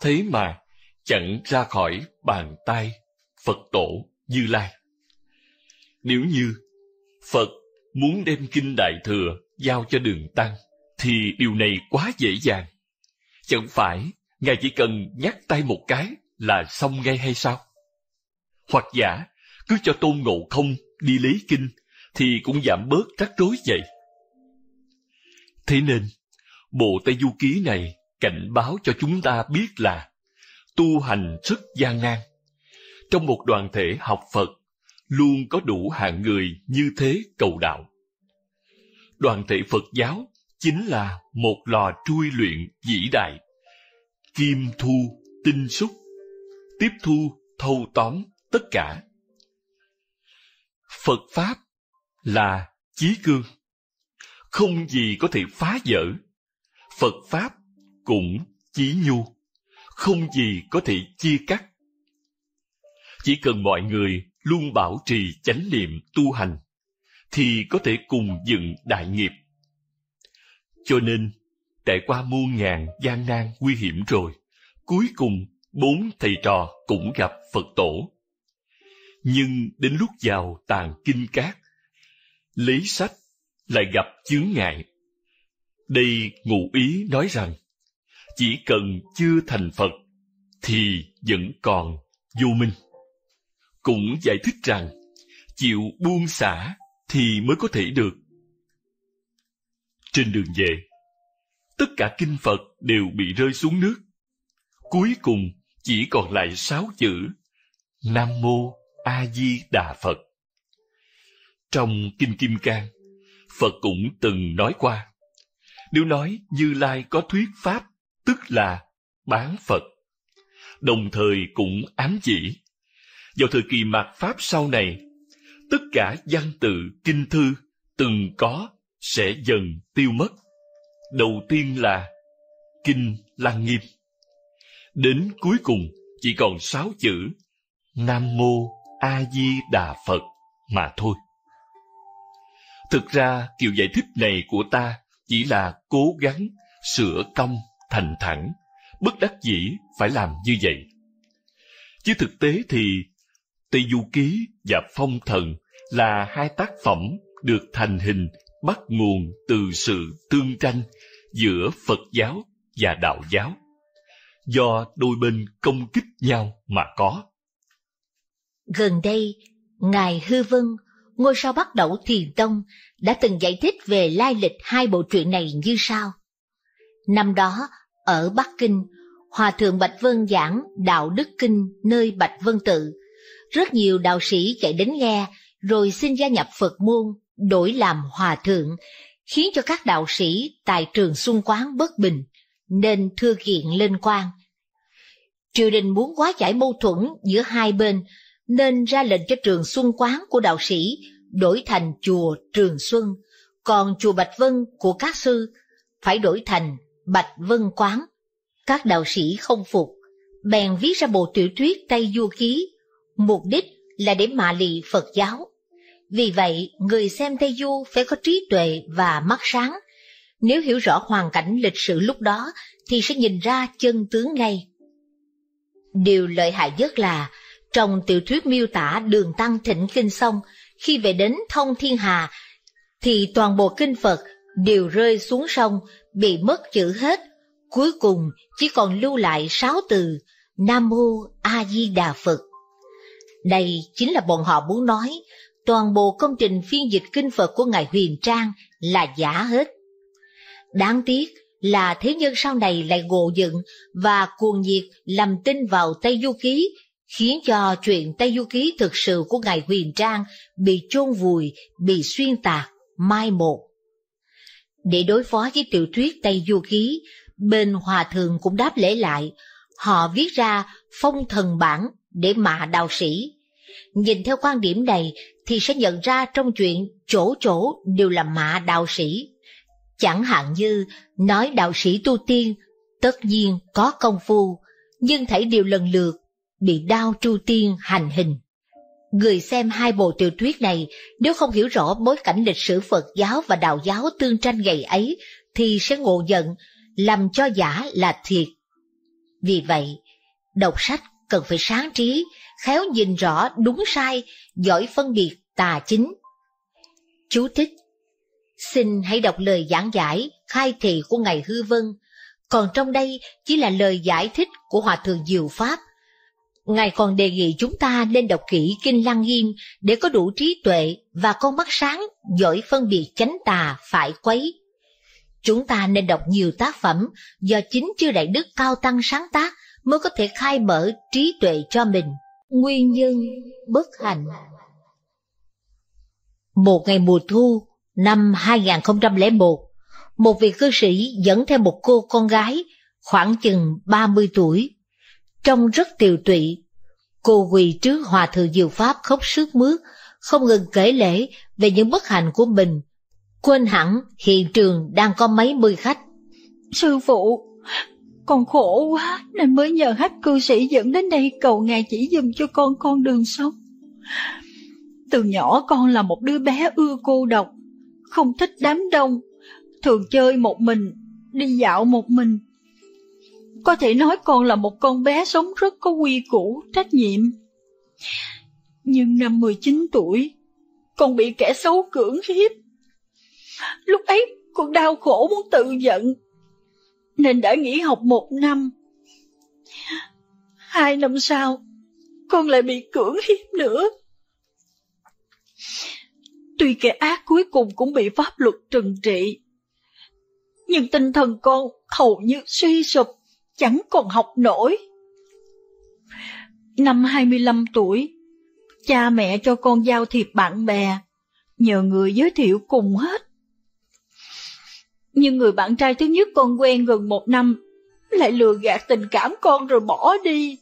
Thế mà chẳng ra khỏi bàn tay Phật tổ Như Lai. Nếu như Phật muốn đem Kinh Đại Thừa giao cho đường Tăng, thì điều này quá dễ dàng. Chẳng phải Ngài chỉ cần nhắc tay một cái là xong ngay hay sao? Hoặc giả, cứ cho Tôn Ngộ Không đi lấy kinh thì cũng giảm bớt rắc rối vậy. Thế nên, Bộ Tây Du Ký này cảnh báo cho chúng ta biết là tu hành rất gian nan. Trong một đoàn thể học Phật, luôn có đủ hạng người như thế cầu đạo. Đoàn thể Phật giáo chính là một lò trui luyện vĩ đại, kim thu, tinh xúc, tiếp thu, thâu tóm tất cả. Phật Pháp là chí cương, không gì có thể phá vỡ Phật Pháp cũng chí nhu, không gì có thể chia cắt. Chỉ cần mọi người luôn bảo trì chánh niệm tu hành, thì có thể cùng dựng đại nghiệp. Cho nên, trải qua muôn ngàn gian nan nguy hiểm rồi, cuối cùng bốn thầy trò cũng gặp Phật Tổ. Nhưng đến lúc vào tàn kinh cát, lấy sách lại gặp chướng ngại. Đây ngụ ý nói rằng, chỉ cần chưa thành Phật thì vẫn còn vô minh. Cũng giải thích rằng, chịu buông xả thì mới có thể được. Trên đường về, tất cả kinh Phật đều bị rơi xuống nước. Cuối cùng chỉ còn lại sáu chữ Nam Mô A Di Đà Phật. Trong Kinh Kim Cang, Phật cũng từng nói qua nếu nói Như Lai có thuyết pháp, tức là bán Phật. Đồng thời cũng ám chỉ. Vào thời kỳ mạt Pháp sau này, tất cả văn tự, kinh thư từng có sẽ dần tiêu mất. Đầu tiên là Kinh Lăng Nghiêm. Đến cuối cùng chỉ còn sáu chữ Nam Mô A Di Đà Phật mà thôi. Thực ra kiểu giải thích này của ta chỉ là cố gắng sửa cong thành thẳng bất đắc dĩ phải làm như vậy chứ thực tế thì tây du ký và phong thần là hai tác phẩm được thành hình bắt nguồn từ sự tương tranh giữa phật giáo và đạo giáo do đôi bên công kích nhau mà có gần đây ngài hư vân ngôi sao bắt đầu thiền tông đã từng giải thích về lai lịch hai bộ truyện này như sau. Năm đó, ở Bắc Kinh, Hòa Thượng Bạch Vân giảng Đạo Đức Kinh nơi Bạch Vân Tự. Rất nhiều đạo sĩ chạy đến nghe rồi xin gia nhập Phật môn, đổi làm Hòa Thượng, khiến cho các đạo sĩ tại trường xung quán bất bình, nên thưa kiện lên quan. Triều đình muốn quá giải mâu thuẫn giữa hai bên nên ra lệnh cho trường Xuân Quán của đạo sĩ đổi thành chùa Trường Xuân, còn chùa Bạch Vân của các sư phải đổi thành Bạch Vân Quán. Các đạo sĩ không phục, bèn viết ra bộ tiểu thuyết Tây Du Ký, mục đích là để mạ lị Phật giáo. Vì vậy, người xem Tây Du phải có trí tuệ và mắt sáng. Nếu hiểu rõ hoàn cảnh lịch sử lúc đó thì sẽ nhìn ra chân tướng ngay. Điều lợi hại nhất là trong tiểu thuyết miêu tả đường tăng thỉnh kinh xong, khi về đến thông thiên hà, thì toàn bộ kinh Phật đều rơi xuống sông, bị mất chữ hết. Cuối cùng chỉ còn lưu lại sáu từ Nam Mô A Di Đà Phật. Đây chính là bọn họ muốn nói, toàn bộ công trình phiên dịch kinh Phật của Ngài Huyền Trang là giả hết. Đáng tiếc là thế nhân sau này lại ngộ dựng và cuồng nhiệt làm tin vào Tây Du Ký khiến cho chuyện Tây Du Ký thực sự của Ngài Huyền Trang bị chôn vùi, bị xuyên tạc, mai một. Để đối phó với tiểu thuyết Tây Du Ký, bên Hòa Thượng cũng đáp lễ lại, họ viết ra phong thần bản để mạ đạo sĩ. Nhìn theo quan điểm này thì sẽ nhận ra trong chuyện chỗ chỗ đều là mạ đạo sĩ. Chẳng hạn như nói đạo sĩ tu tiên, tất nhiên có công phu, nhưng thảy đều lần lượt bị đao tru tiên hành hình. Người xem hai bộ tiểu thuyết này, nếu không hiểu rõ bối cảnh lịch sử Phật giáo và đạo giáo tương tranh ngày ấy, thì sẽ ngộ nhận, làm cho giả là thiệt. Vì vậy, đọc sách cần phải sáng trí, khéo nhìn rõ đúng sai, giỏi phân biệt tà chính. Chú thích Xin hãy đọc lời giảng giải, khai thị của Ngài Hư Vân, còn trong đây chỉ là lời giải thích của Hòa Thượng Diệu Pháp – Ngài còn đề nghị chúng ta nên đọc kỹ Kinh Lăng Nghiêm để có đủ trí tuệ và con mắt sáng giỏi phân biệt chánh tà phải quấy. Chúng ta nên đọc nhiều tác phẩm do chính chư đại đức cao tăng sáng tác mới có thể khai mở trí tuệ cho mình. Nguyên nhân bất hạnh Một ngày mùa thu năm 2001, một vị cư sĩ dẫn theo một cô con gái khoảng chừng 30 tuổi trông rất tiều tụy. Cô quỳ trước Hòa Thượng Diệu Pháp khóc sướt mướt, không ngừng kể lễ về những bất hạnh của mình. Quên hẳn hiện trường đang có mấy mươi khách. Sư phụ, con khổ quá nên mới nhờ hát cư sĩ dẫn đến đây cầu ngài chỉ dùm cho con con đường sống. Từ nhỏ con là một đứa bé ưa cô độc, không thích đám đông, thường chơi một mình, đi dạo một mình. Có thể nói con là một con bé sống rất có quy củ, trách nhiệm. Nhưng năm 19 tuổi, con bị kẻ xấu cưỡng hiếp. Lúc ấy con đau khổ muốn tự giận, nên đã nghỉ học một năm. Hai năm sau, con lại bị cưỡng hiếp nữa. Tuy kẻ ác cuối cùng cũng bị pháp luật trừng trị, nhưng tinh thần con hầu như suy sụp chẳng còn học nổi. Năm 25 tuổi, cha mẹ cho con giao thiệp bạn bè, nhờ người giới thiệu cùng hết. Nhưng người bạn trai thứ nhất con quen gần một năm lại lừa gạt tình cảm con rồi bỏ đi.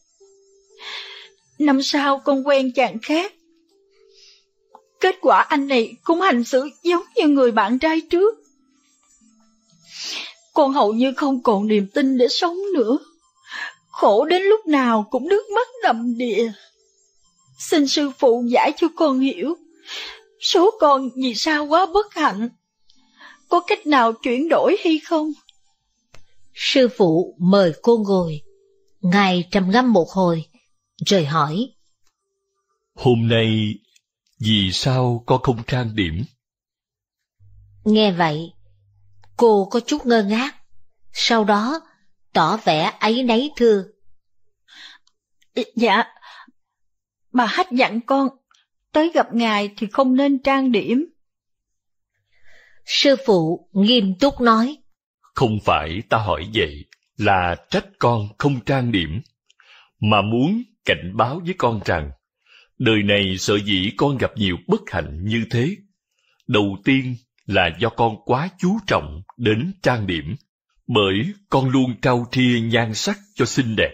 Năm sau con quen chàng khác. Kết quả anh này cũng hành xử giống như người bạn trai trước. Con hầu như không còn niềm tin để sống nữa. Khổ đến lúc nào cũng nước mắt đầm đìa. Xin sư phụ giải cho con hiểu. Số con vì sao quá bất hạnh? Có cách nào chuyển đổi hay không? Sư phụ mời cô ngồi. Ngài trầm ngâm một hồi, rồi hỏi. Hôm nay, vì sao con không trang điểm? Nghe vậy, Cô có chút ngơ ngác, sau đó tỏ vẻ ấy nấy thưa. Dạ, bà hách dặn con, tới gặp ngài thì không nên trang điểm. Sư phụ nghiêm túc nói. Không phải ta hỏi vậy là trách con không trang điểm, mà muốn cảnh báo với con rằng, đời này sợ dĩ con gặp nhiều bất hạnh như thế. Đầu tiên là do con quá chú trọng đến trang điểm, bởi con luôn trao thia nhan sắc cho xinh đẹp.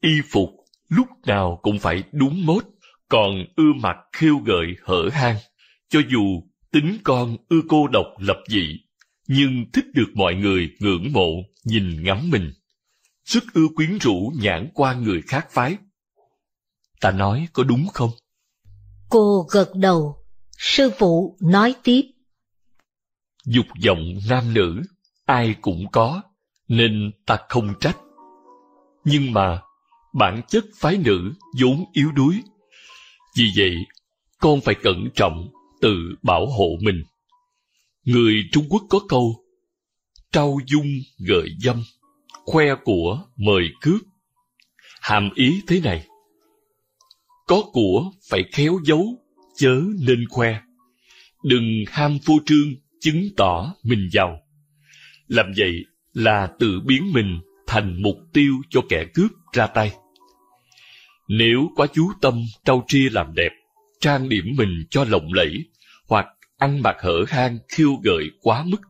Y phục lúc nào cũng phải đúng mốt, còn ưa mặt khiêu gợi hở hang. Cho dù tính con ưa cô độc lập dị, nhưng thích được mọi người ngưỡng mộ, nhìn ngắm mình. Sức ưa quyến rũ nhãn qua người khác phái. Ta nói có đúng không? Cô gật đầu. Sư phụ nói tiếp dục vọng nam nữ ai cũng có nên ta không trách nhưng mà bản chất phái nữ vốn yếu đuối vì vậy con phải cẩn trọng tự bảo hộ mình người trung quốc có câu trao dung gợi dâm khoe của mời cướp hàm ý thế này có của phải khéo giấu chớ nên khoe đừng ham phô trương chứng tỏ mình giàu. Làm vậy là tự biến mình thành mục tiêu cho kẻ cướp ra tay. Nếu quá chú tâm trau tria làm đẹp, trang điểm mình cho lộng lẫy, hoặc ăn mặc hở hang khiêu gợi quá mức,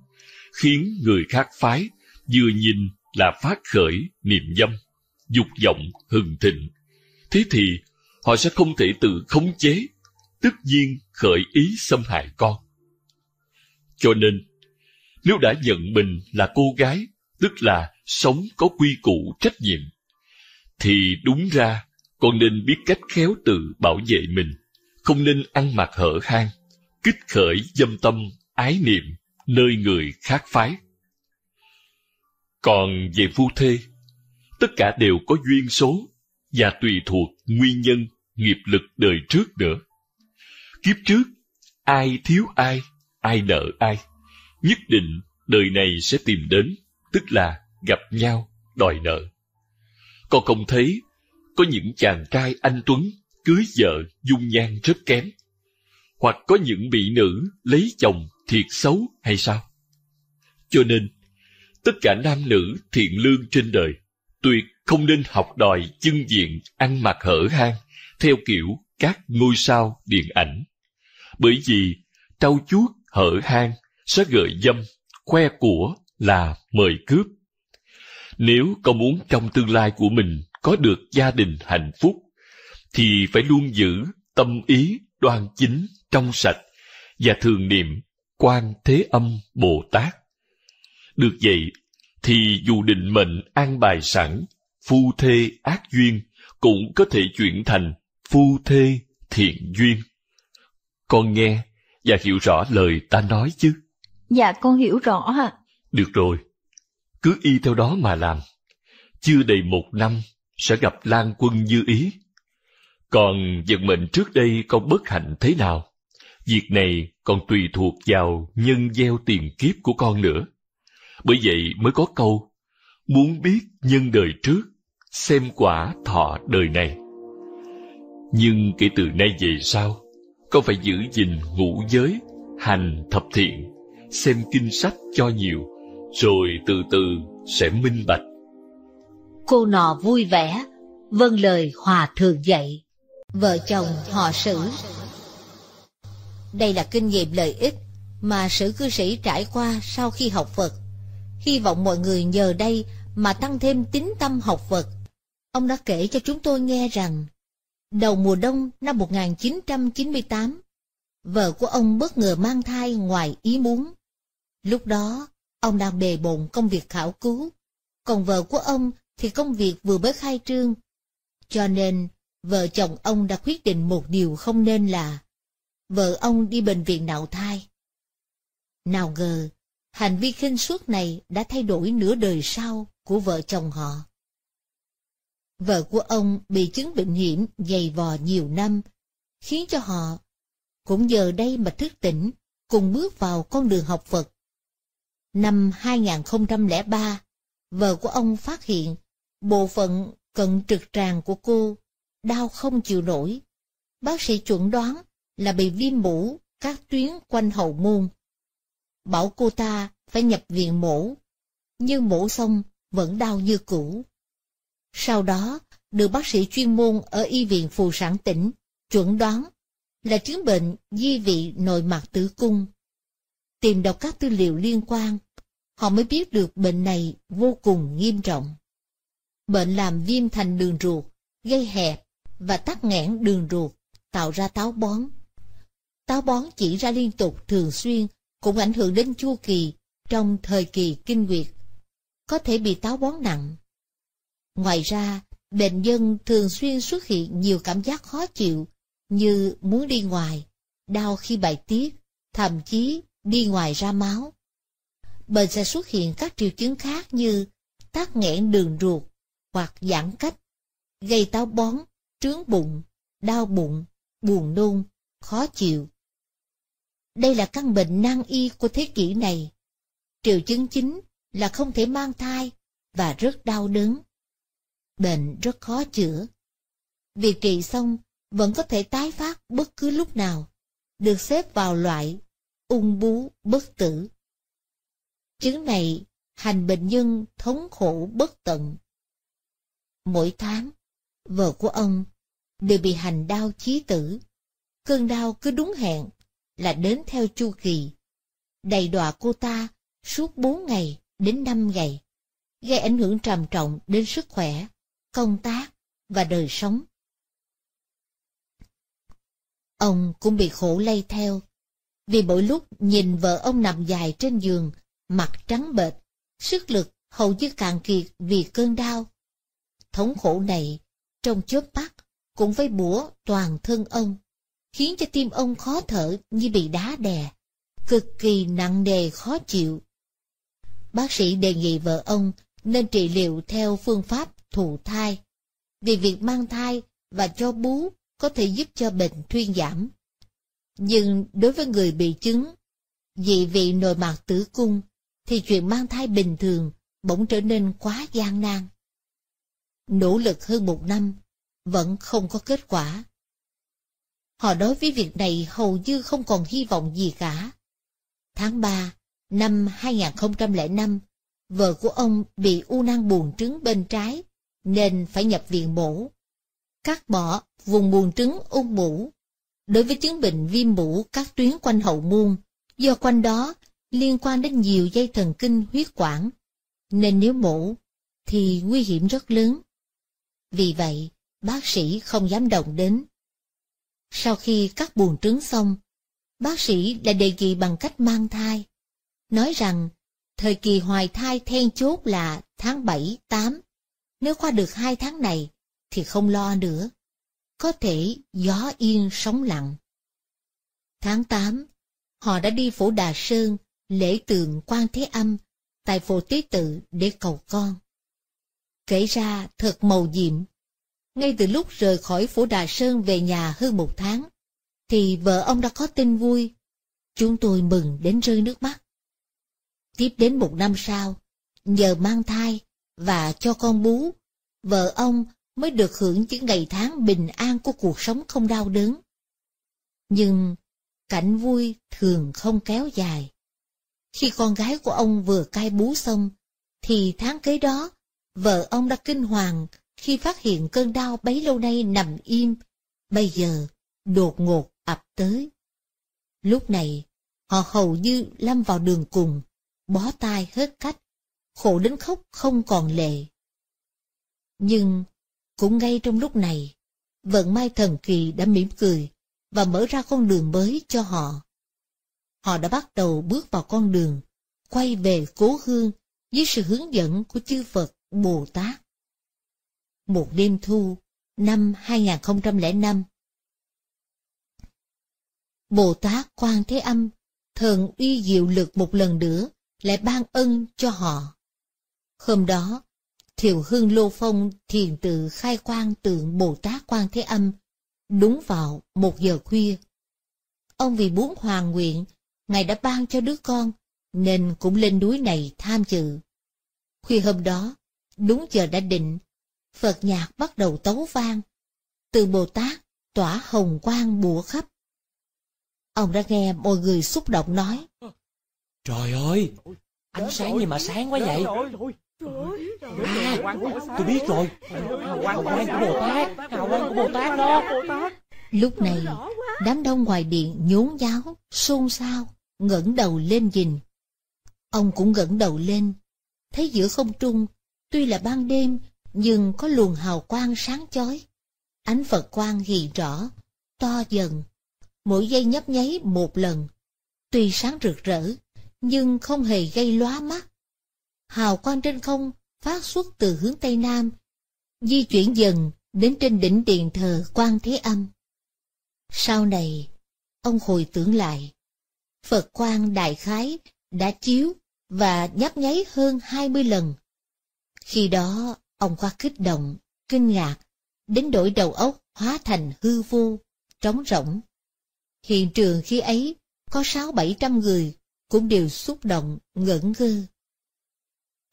khiến người khác phái vừa nhìn là phát khởi niềm dâm, dục vọng hừng thịnh. Thế thì họ sẽ không thể tự khống chế, tất nhiên khởi ý xâm hại con. Cho nên, nếu đã nhận mình là cô gái, tức là sống có quy củ trách nhiệm, thì đúng ra con nên biết cách khéo tự bảo vệ mình, không nên ăn mặc hở hang, kích khởi dâm tâm, ái niệm, nơi người khác phái. Còn về phu thê, tất cả đều có duyên số và tùy thuộc nguyên nhân, nghiệp lực đời trước nữa. Kiếp trước, ai thiếu ai ai nợ ai nhất định đời này sẽ tìm đến tức là gặp nhau đòi nợ con không thấy có những chàng trai anh tuấn cưới vợ dung nhan rất kém hoặc có những bị nữ lấy chồng thiệt xấu hay sao cho nên tất cả nam nữ thiện lương trên đời tuyệt không nên học đòi chân diện ăn mặc hở hang theo kiểu các ngôi sao điện ảnh bởi vì trau chuốt hở hang sẽ gợi dâm khoe của là mời cướp nếu cậu muốn trong tương lai của mình có được gia đình hạnh phúc thì phải luôn giữ tâm ý đoan chính trong sạch và thường niệm quan thế âm bồ tát được vậy thì dù định mệnh an bài sẵn phu thê ác duyên cũng có thể chuyển thành phu thê thiện duyên con nghe và hiểu rõ lời ta nói chứ. Dạ con hiểu rõ ạ. Được rồi, cứ y theo đó mà làm. Chưa đầy một năm sẽ gặp Lan quân như ý. Còn vận mệnh trước đây con bất hạnh thế nào? Việc này còn tùy thuộc vào nhân gieo tiền kiếp của con nữa. Bởi vậy mới có câu, muốn biết nhân đời trước, xem quả thọ đời này. Nhưng kể từ nay về sau, con phải giữ gìn ngũ giới hành thập thiện xem kinh sách cho nhiều rồi từ từ sẽ minh bạch cô nọ vui vẻ vâng lời hòa thượng dạy vợ chồng họ sử đây là kinh nghiệm lợi ích mà sử cư sĩ trải qua sau khi học phật hy vọng mọi người nhờ đây mà tăng thêm tín tâm học phật ông đã kể cho chúng tôi nghe rằng Đầu mùa đông năm 1998, vợ của ông bất ngờ mang thai ngoài ý muốn. Lúc đó, ông đang bề bộn công việc khảo cứu, còn vợ của ông thì công việc vừa mới khai trương. Cho nên, vợ chồng ông đã quyết định một điều không nên là vợ ông đi bệnh viện nạo thai. Nào ngờ, hành vi khinh suất này đã thay đổi nửa đời sau của vợ chồng họ. Vợ của ông bị chứng bệnh hiểm dày vò nhiều năm, khiến cho họ cũng giờ đây mà thức tỉnh, cùng bước vào con đường học Phật. Năm 2003, vợ của ông phát hiện bộ phận cận trực tràng của cô đau không chịu nổi. Bác sĩ chuẩn đoán là bị viêm mũ các tuyến quanh hậu môn. Bảo cô ta phải nhập viện mổ, nhưng mổ xong vẫn đau như cũ. Sau đó, được bác sĩ chuyên môn ở Y viện Phù sản tỉnh chuẩn đoán là chứng bệnh di vị nội mạc tử cung. Tìm đọc các tư liệu liên quan, họ mới biết được bệnh này vô cùng nghiêm trọng. Bệnh làm viêm thành đường ruột, gây hẹp và tắc nghẽn đường ruột, tạo ra táo bón. Táo bón chỉ ra liên tục thường xuyên cũng ảnh hưởng đến chu kỳ trong thời kỳ kinh nguyệt. Có thể bị táo bón nặng, Ngoài ra, bệnh nhân thường xuyên xuất hiện nhiều cảm giác khó chịu như muốn đi ngoài, đau khi bài tiết, thậm chí đi ngoài ra máu. Bệnh sẽ xuất hiện các triệu chứng khác như tắc nghẽn đường ruột hoặc giãn cách, gây táo bón, trướng bụng, đau bụng, buồn nôn, khó chịu. Đây là căn bệnh nan y của thế kỷ này. Triệu chứng chính là không thể mang thai và rất đau đớn bệnh rất khó chữa. Việc trị xong vẫn có thể tái phát bất cứ lúc nào, được xếp vào loại ung bú bất tử. Chứng này hành bệnh nhân thống khổ bất tận. Mỗi tháng, vợ của ông đều bị hành đau chí tử. Cơn đau cứ đúng hẹn là đến theo chu kỳ. Đầy đọa cô ta suốt bốn ngày đến năm ngày, gây ảnh hưởng trầm trọng đến sức khỏe công tác và đời sống. Ông cũng bị khổ lây theo, vì mỗi lúc nhìn vợ ông nằm dài trên giường, mặt trắng bệch, sức lực hầu như cạn kiệt vì cơn đau. Thống khổ này, trong chớp mắt, cũng với bủa toàn thân ông, khiến cho tim ông khó thở như bị đá đè, cực kỳ nặng nề khó chịu. Bác sĩ đề nghị vợ ông nên trị liệu theo phương pháp thụ thai. Vì việc mang thai và cho bú có thể giúp cho bệnh thuyên giảm. Nhưng đối với người bị chứng, dị vị nội mạc tử cung, thì chuyện mang thai bình thường bỗng trở nên quá gian nan. Nỗ lực hơn một năm, vẫn không có kết quả. Họ đối với việc này hầu như không còn hy vọng gì cả. Tháng 3, năm 2005, vợ của ông bị u nang buồn trứng bên trái nên phải nhập viện mổ. Cắt bỏ vùng buồng trứng ung mũ. Đối với chứng bệnh viêm mũ các tuyến quanh hậu môn, do quanh đó liên quan đến nhiều dây thần kinh huyết quản, nên nếu mổ thì nguy hiểm rất lớn. Vì vậy, bác sĩ không dám động đến. Sau khi cắt buồng trứng xong, bác sĩ lại đề nghị bằng cách mang thai. Nói rằng, thời kỳ hoài thai then chốt là tháng 7-8 nếu qua được hai tháng này, thì không lo nữa. Có thể gió yên sóng lặng. Tháng 8, họ đã đi phủ Đà Sơn, lễ tượng quan Thế Âm, tại phủ tế tự để cầu con. Kể ra thật màu nhiệm. Ngay từ lúc rời khỏi phủ Đà Sơn về nhà hơn một tháng, thì vợ ông đã có tin vui. Chúng tôi mừng đến rơi nước mắt. Tiếp đến một năm sau, nhờ mang thai, và cho con bú, vợ ông mới được hưởng những ngày tháng bình an của cuộc sống không đau đớn. Nhưng cảnh vui thường không kéo dài. Khi con gái của ông vừa cai bú xong, thì tháng kế đó, vợ ông đã kinh hoàng khi phát hiện cơn đau bấy lâu nay nằm im, bây giờ đột ngột ập tới. Lúc này, họ hầu như lâm vào đường cùng, bó tay hết cách khổ đến khóc không còn lệ. Nhưng, cũng ngay trong lúc này, vận may thần kỳ đã mỉm cười và mở ra con đường mới cho họ. Họ đã bắt đầu bước vào con đường, quay về cố hương với sự hướng dẫn của chư Phật Bồ Tát. Một đêm thu, năm 2005 Bồ Tát Quan Thế Âm, thần uy diệu lực một lần nữa, lại ban ân cho họ. Hôm đó, Thiều hưng Lô Phong thiền tự khai quang tượng Bồ Tát Quan Thế Âm, đúng vào một giờ khuya. Ông vì muốn hoàn nguyện, Ngài đã ban cho đứa con, nên cũng lên núi này tham dự. Khuya hôm đó, đúng giờ đã định, Phật nhạc bắt đầu tấu vang. Từ Bồ Tát tỏa hồng quang bủa khắp. Ông đã nghe mọi người xúc động nói. Trời ơi, ánh sáng gì mà sáng quá vậy? À, tôi biết rồi Hào quang của Bồ Tát Hào quang của Bồ Tát đó Lúc này Đám đông ngoài điện nhốn nháo Xôn xao ngẩng đầu lên nhìn Ông cũng ngẩng đầu lên Thấy giữa không trung Tuy là ban đêm Nhưng có luồng hào quang sáng chói Ánh Phật quang hiện rõ To dần Mỗi giây nhấp nháy một lần Tuy sáng rực rỡ Nhưng không hề gây lóa mắt hào quang trên không phát xuất từ hướng Tây Nam, di chuyển dần đến trên đỉnh điện thờ quan Thế Âm. Sau này, ông hồi tưởng lại, Phật quang Đại Khái đã chiếu và nhấp nháy hơn hai mươi lần. Khi đó, ông quá kích động, kinh ngạc, đến đổi đầu óc hóa thành hư vô, trống rỗng. Hiện trường khi ấy, có sáu bảy trăm người cũng đều xúc động, ngẩn ngơ.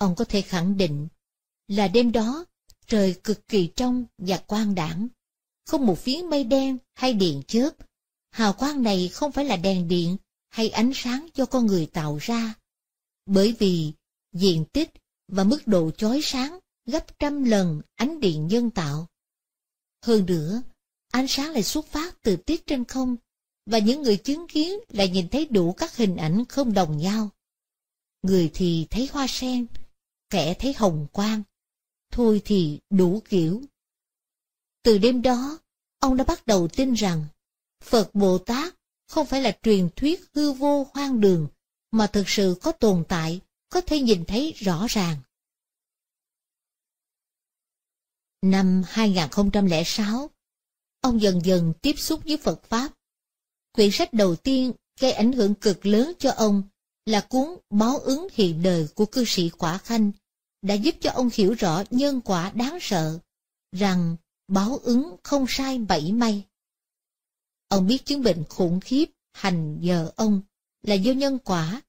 Ông có thể khẳng định là đêm đó trời cực kỳ trong và quang đảng, không một phiến mây đen hay điện chớp. Hào quang này không phải là đèn điện hay ánh sáng do con người tạo ra, bởi vì diện tích và mức độ chói sáng gấp trăm lần ánh điện nhân tạo. Hơn nữa, ánh sáng lại xuất phát từ tiết trên không, và những người chứng kiến lại nhìn thấy đủ các hình ảnh không đồng nhau. Người thì thấy hoa sen, kẻ thấy hồng quang. Thôi thì đủ kiểu. Từ đêm đó, ông đã bắt đầu tin rằng Phật Bồ Tát không phải là truyền thuyết hư vô hoang đường, mà thực sự có tồn tại, có thể nhìn thấy rõ ràng. Năm 2006, ông dần dần tiếp xúc với Phật Pháp. Quyển sách đầu tiên gây ảnh hưởng cực lớn cho ông là cuốn Báo ứng hiện đời của cư sĩ Quả Khanh, đã giúp cho ông hiểu rõ nhân quả đáng sợ, rằng báo ứng không sai bảy may. Ông biết chứng bệnh khủng khiếp hành giờ ông là do nhân quả,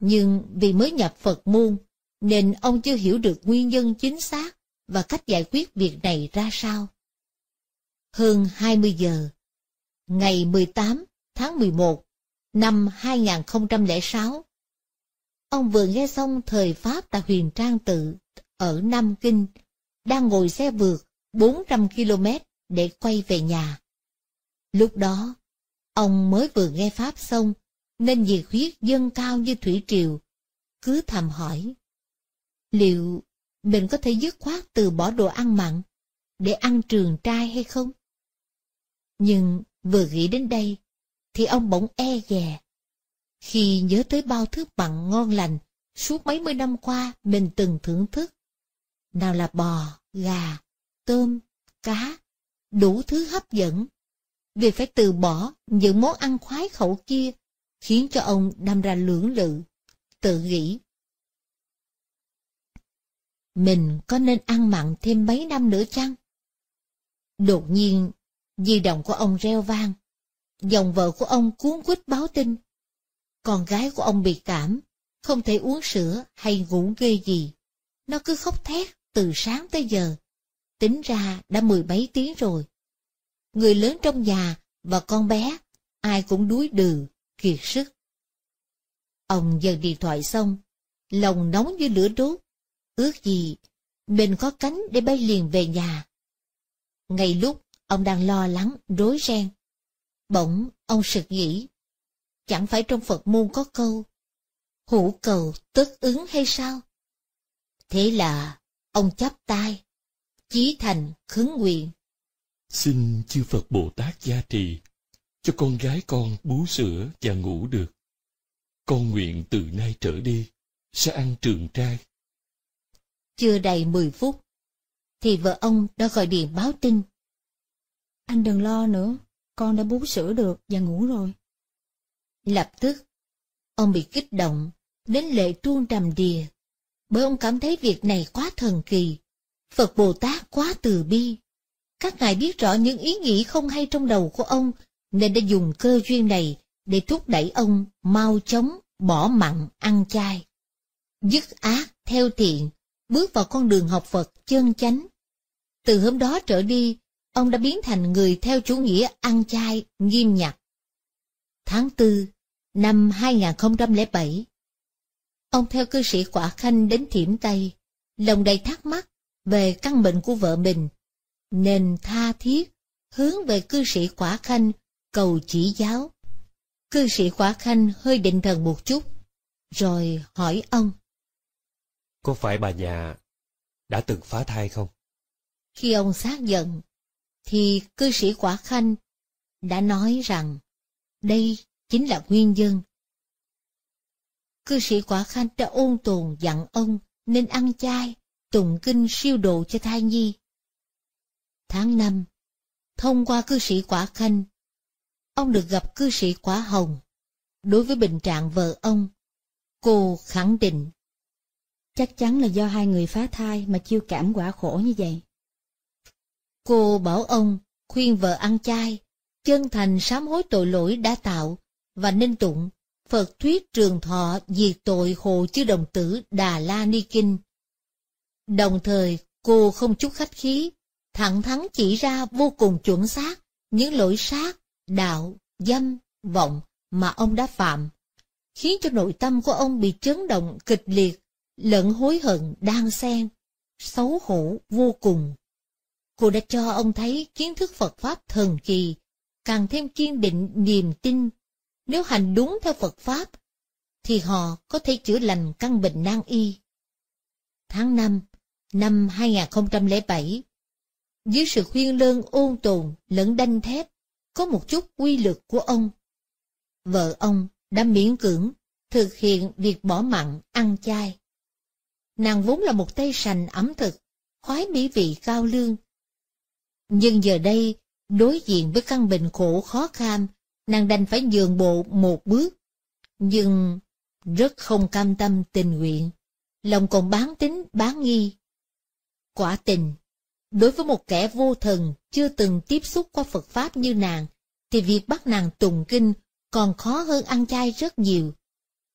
nhưng vì mới nhập Phật môn, nên ông chưa hiểu được nguyên nhân chính xác và cách giải quyết việc này ra sao. Hơn 20 giờ, ngày 18 tháng 11 năm 2006, Ông vừa nghe xong thời Pháp tại huyền Trang Tự ở Nam Kinh, đang ngồi xe vượt 400 km để quay về nhà. Lúc đó, ông mới vừa nghe Pháp xong, nên nhiệt huyết dâng cao như thủy triều, cứ thầm hỏi. Liệu mình có thể dứt khoát từ bỏ đồ ăn mặn, để ăn trường trai hay không? Nhưng vừa nghĩ đến đây, thì ông bỗng e dè, khi nhớ tới bao thứ mặn ngon lành, suốt mấy mươi năm qua mình từng thưởng thức. Nào là bò, gà, tôm, cá, đủ thứ hấp dẫn. vì phải từ bỏ những món ăn khoái khẩu kia khiến cho ông đâm ra lưỡng lự, tự nghĩ. Mình có nên ăn mặn thêm mấy năm nữa chăng? Đột nhiên, di động của ông reo vang. Dòng vợ của ông cuốn quýt báo tin con gái của ông bị cảm, không thể uống sữa hay ngủ ghê gì. Nó cứ khóc thét từ sáng tới giờ. Tính ra đã mười mấy tiếng rồi. Người lớn trong nhà và con bé, ai cũng đuối đừ, kiệt sức. Ông dần điện thoại xong, lòng nóng như lửa đốt. Ước gì, mình có cánh để bay liền về nhà. Ngay lúc ông đang lo lắng, rối ren. Bỗng, ông sực nghĩ chẳng phải trong Phật môn có câu, hữu cầu tất ứng hay sao? Thế là ông chắp tay, chí thành khấn nguyện. Xin chư Phật Bồ Tát gia trì, cho con gái con bú sữa và ngủ được. Con nguyện từ nay trở đi, sẽ ăn trường trai. Chưa đầy 10 phút, thì vợ ông đã gọi điện báo tin. Anh đừng lo nữa, con đã bú sữa được và ngủ rồi. Lập tức, ông bị kích động, đến lệ tuôn đầm đìa, bởi ông cảm thấy việc này quá thần kỳ, Phật Bồ Tát quá từ bi. Các ngài biết rõ những ý nghĩ không hay trong đầu của ông, nên đã dùng cơ duyên này để thúc đẩy ông mau chóng bỏ mặn ăn chay. Dứt ác theo thiện, bước vào con đường học Phật chân chánh. Từ hôm đó trở đi, ông đã biến thành người theo chủ nghĩa ăn chay nghiêm nhặt tháng 4 năm 2007. Ông theo cư sĩ Quả Khanh đến Thiểm Tây, lòng đầy thắc mắc về căn bệnh của vợ mình, nên tha thiết hướng về cư sĩ Quả Khanh cầu chỉ giáo. Cư sĩ Quả Khanh hơi định thần một chút, rồi hỏi ông. Có phải bà nhà đã từng phá thai không? Khi ông xác nhận, thì cư sĩ Quả Khanh đã nói rằng đây chính là nguyên nhân. Cư sĩ Quả Khanh đã ôn tồn dặn ông nên ăn chay, tụng kinh siêu độ cho thai nhi. Tháng năm, thông qua cư sĩ Quả Khanh, ông được gặp cư sĩ Quả Hồng. Đối với bệnh trạng vợ ông, cô khẳng định. Chắc chắn là do hai người phá thai mà chiêu cảm quả khổ như vậy. Cô bảo ông khuyên vợ ăn chay, chân thành sám hối tội lỗi đã tạo, và nên tụng, Phật thuyết trường thọ diệt tội hồ chư đồng tử Đà La Ni Kinh. Đồng thời, cô không chút khách khí, thẳng thắn chỉ ra vô cùng chuẩn xác những lỗi sát, đạo, dâm, vọng mà ông đã phạm, khiến cho nội tâm của ông bị chấn động kịch liệt, lẫn hối hận đan xen, xấu hổ vô cùng. Cô đã cho ông thấy kiến thức Phật Pháp thần kỳ, càng thêm kiên định niềm tin, nếu hành đúng theo Phật Pháp, thì họ có thể chữa lành căn bệnh nan y. Tháng năm năm 2007, dưới sự khuyên lơn ôn tồn lẫn đanh thép, có một chút quy lực của ông. Vợ ông đã miễn cưỡng thực hiện việc bỏ mặn ăn chay. Nàng vốn là một tay sành ẩm thực, khoái mỹ vị cao lương. Nhưng giờ đây Đối diện với căn bệnh khổ khó khăn, nàng đành phải nhường bộ một bước. Nhưng rất không cam tâm tình nguyện, lòng còn bán tính bán nghi. Quả tình, đối với một kẻ vô thần chưa từng tiếp xúc qua Phật Pháp như nàng, thì việc bắt nàng tùng kinh còn khó hơn ăn chay rất nhiều.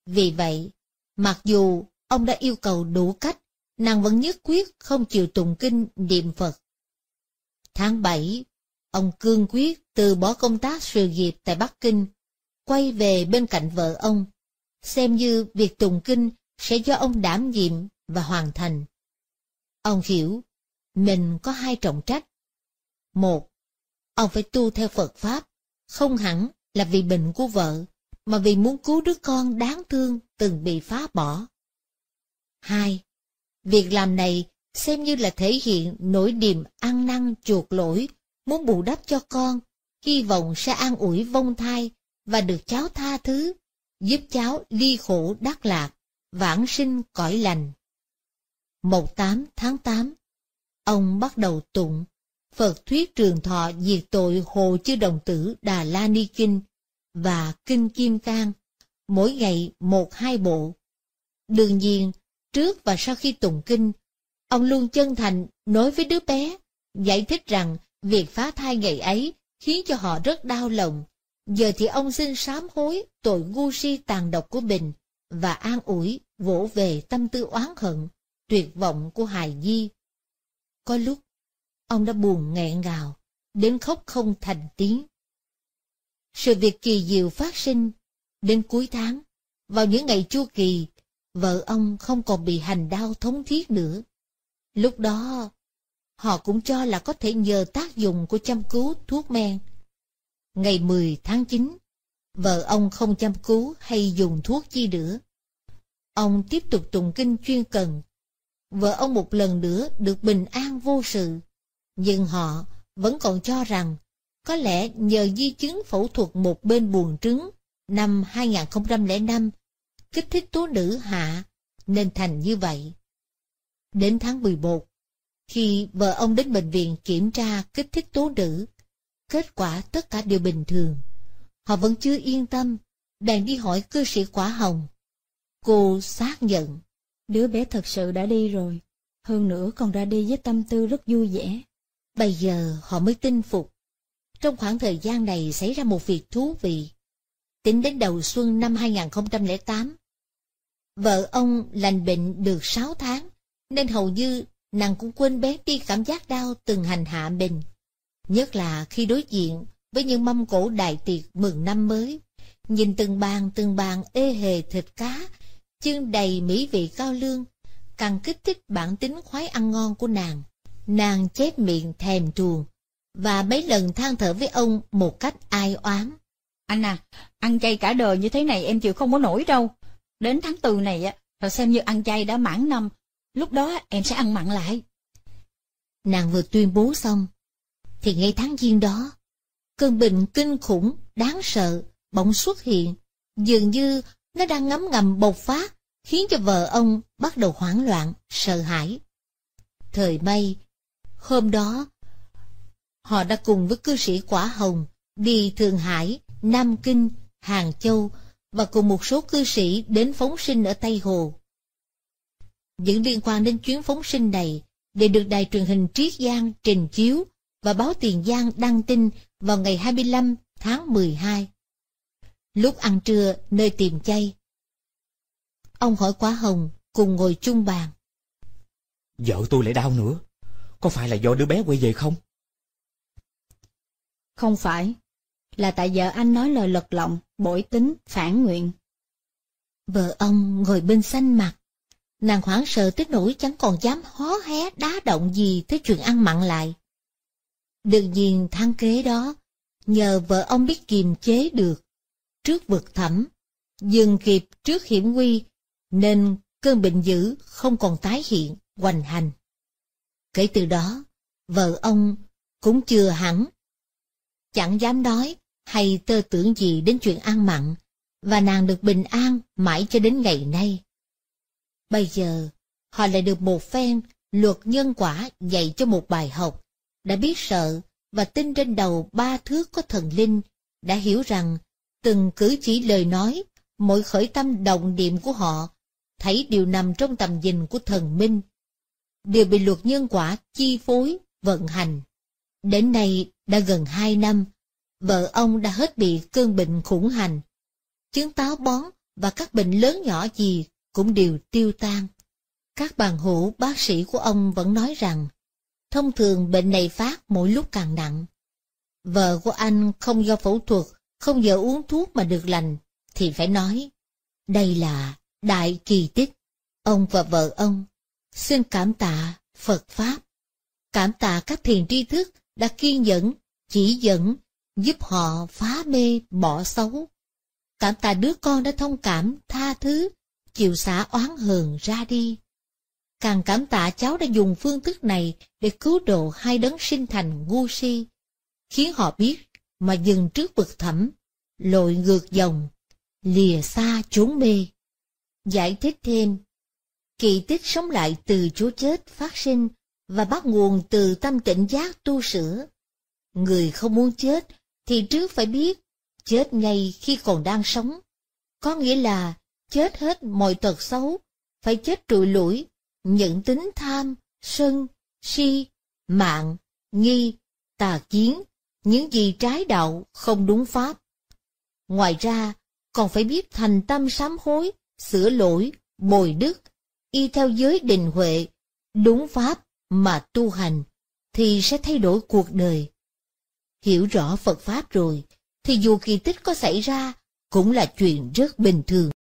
Vì vậy, mặc dù ông đã yêu cầu đủ cách, nàng vẫn nhất quyết không chịu tụng kinh niệm Phật. Tháng 7, ông cương quyết từ bỏ công tác sự nghiệp tại Bắc Kinh, quay về bên cạnh vợ ông, xem như việc tụng kinh sẽ do ông đảm nhiệm và hoàn thành. Ông hiểu, mình có hai trọng trách. Một, ông phải tu theo Phật Pháp, không hẳn là vì bệnh của vợ, mà vì muốn cứu đứa con đáng thương từng bị phá bỏ. Hai, việc làm này xem như là thể hiện nỗi điềm ăn năn chuộc lỗi muốn bù đắp cho con, hy vọng sẽ an ủi vong thai và được cháu tha thứ, giúp cháu ly khổ đắc lạc, vãng sinh cõi lành. Mộc 8 tháng 8 Ông bắt đầu tụng Phật thuyết trường thọ diệt tội Hồ Chư Đồng Tử Đà La Ni Kinh và Kinh Kim Cang, mỗi ngày một hai bộ. Đương nhiên, trước và sau khi tụng kinh, ông luôn chân thành nói với đứa bé, giải thích rằng Việc phá thai ngày ấy khiến cho họ rất đau lòng. Giờ thì ông xin sám hối tội ngu si tàn độc của mình và an ủi vỗ về tâm tư oán hận, tuyệt vọng của hài nhi. Có lúc, ông đã buồn nghẹn ngào, đến khóc không thành tiếng. Sự việc kỳ diệu phát sinh, đến cuối tháng, vào những ngày chu kỳ, vợ ông không còn bị hành đau thống thiết nữa. Lúc đó, Họ cũng cho là có thể nhờ tác dụng của chăm cứu thuốc men. Ngày 10 tháng 9, vợ ông không chăm cứu hay dùng thuốc chi nữa. Ông tiếp tục tụng kinh chuyên cần. Vợ ông một lần nữa được bình an vô sự. Nhưng họ vẫn còn cho rằng có lẽ nhờ di chứng phẫu thuật một bên buồng trứng năm 2005 kích thích tố nữ hạ nên thành như vậy. Đến tháng 11, khi vợ ông đến bệnh viện kiểm tra kích thích tố nữ, kết quả tất cả đều bình thường. Họ vẫn chưa yên tâm, đang đi hỏi cư sĩ Quả Hồng. Cô xác nhận. Đứa bé thật sự đã đi rồi, hơn nữa còn ra đi với tâm tư rất vui vẻ. Bây giờ họ mới tin phục. Trong khoảng thời gian này xảy ra một việc thú vị. Tính đến đầu xuân năm 2008, vợ ông lành bệnh được 6 tháng, nên hầu như nàng cũng quên bén đi cảm giác đau từng hành hạ mình. Nhất là khi đối diện với những mâm cổ đại tiệc mừng năm mới, nhìn từng bàn từng bàn ê hề thịt cá, chương đầy mỹ vị cao lương, càng kích thích bản tính khoái ăn ngon của nàng. Nàng chép miệng thèm chuồng và mấy lần than thở với ông một cách ai oán. Anh à, ăn chay cả đời như thế này em chịu không có nổi đâu. Đến tháng tư này á, rồi xem như ăn chay đã mãn năm, Lúc đó em sẽ ăn mặn lại. Nàng vừa tuyên bố xong, thì ngay tháng giêng đó, cơn bệnh kinh khủng, đáng sợ, bỗng xuất hiện. Dường như nó đang ngấm ngầm bộc phát, khiến cho vợ ông bắt đầu hoảng loạn, sợ hãi. Thời may, hôm đó, họ đã cùng với cư sĩ Quả Hồng đi Thượng Hải, Nam Kinh, Hàng Châu và cùng một số cư sĩ đến phóng sinh ở Tây Hồ những liên quan đến chuyến phóng sinh này đều được đài truyền hình Triết Giang trình chiếu và báo Tiền Giang đăng tin vào ngày 25 tháng 12. Lúc ăn trưa nơi tìm chay. Ông hỏi quá hồng cùng ngồi chung bàn. Vợ tôi lại đau nữa. Có phải là do đứa bé quay về không? Không phải. Là tại vợ anh nói lời lật lọng, bội tính, phản nguyện. Vợ ông ngồi bên xanh mặt, Nàng hoảng sợ tới nỗi chẳng còn dám hó hé đá động gì tới chuyện ăn mặn lại. Đương nhiên thang kế đó, nhờ vợ ông biết kiềm chế được, trước vực thẳm, dừng kịp trước hiểm nguy, nên cơn bệnh dữ không còn tái hiện, hoành hành. Kể từ đó, vợ ông cũng chưa hẳn. Chẳng dám nói hay tơ tưởng gì đến chuyện ăn mặn, và nàng được bình an mãi cho đến ngày nay. Bây giờ, họ lại được một phen luật nhân quả dạy cho một bài học, đã biết sợ và tin trên đầu ba thước có thần linh, đã hiểu rằng từng cử chỉ lời nói, mỗi khởi tâm động niệm của họ, thấy điều nằm trong tầm nhìn của thần minh, đều bị luật nhân quả chi phối, vận hành. Đến nay đã gần hai năm, vợ ông đã hết bị cơn bệnh khủng hành. Chứng táo bón và các bệnh lớn nhỏ gì cũng đều tiêu tan. Các bàn hữu bác sĩ của ông vẫn nói rằng, thông thường bệnh này phát mỗi lúc càng nặng. Vợ của anh không do phẫu thuật, không giờ uống thuốc mà được lành, thì phải nói, đây là đại kỳ tích. Ông và vợ ông xin cảm tạ Phật Pháp, cảm tạ các thiền tri thức đã kiên nhẫn, chỉ dẫn, giúp họ phá mê, bỏ xấu. Cảm tạ đứa con đã thông cảm, tha thứ, chịu xả oán hờn ra đi. Càng cảm tạ cháu đã dùng phương thức này để cứu độ hai đấng sinh thành ngu si, khiến họ biết mà dừng trước vực thẳm, lội ngược dòng, lìa xa chốn mê. Giải thích thêm, kỳ tích sống lại từ chúa chết phát sinh và bắt nguồn từ tâm tỉnh giác tu sửa. Người không muốn chết thì trước phải biết, chết ngay khi còn đang sống. Có nghĩa là chết hết mọi tật xấu, phải chết trụi lũi, những tính tham, sân, si, mạng, nghi, tà kiến, những gì trái đạo không đúng pháp. Ngoài ra, còn phải biết thành tâm sám hối, sửa lỗi, bồi đức, y theo giới định huệ, đúng pháp mà tu hành, thì sẽ thay đổi cuộc đời. Hiểu rõ Phật Pháp rồi, thì dù kỳ tích có xảy ra, cũng là chuyện rất bình thường.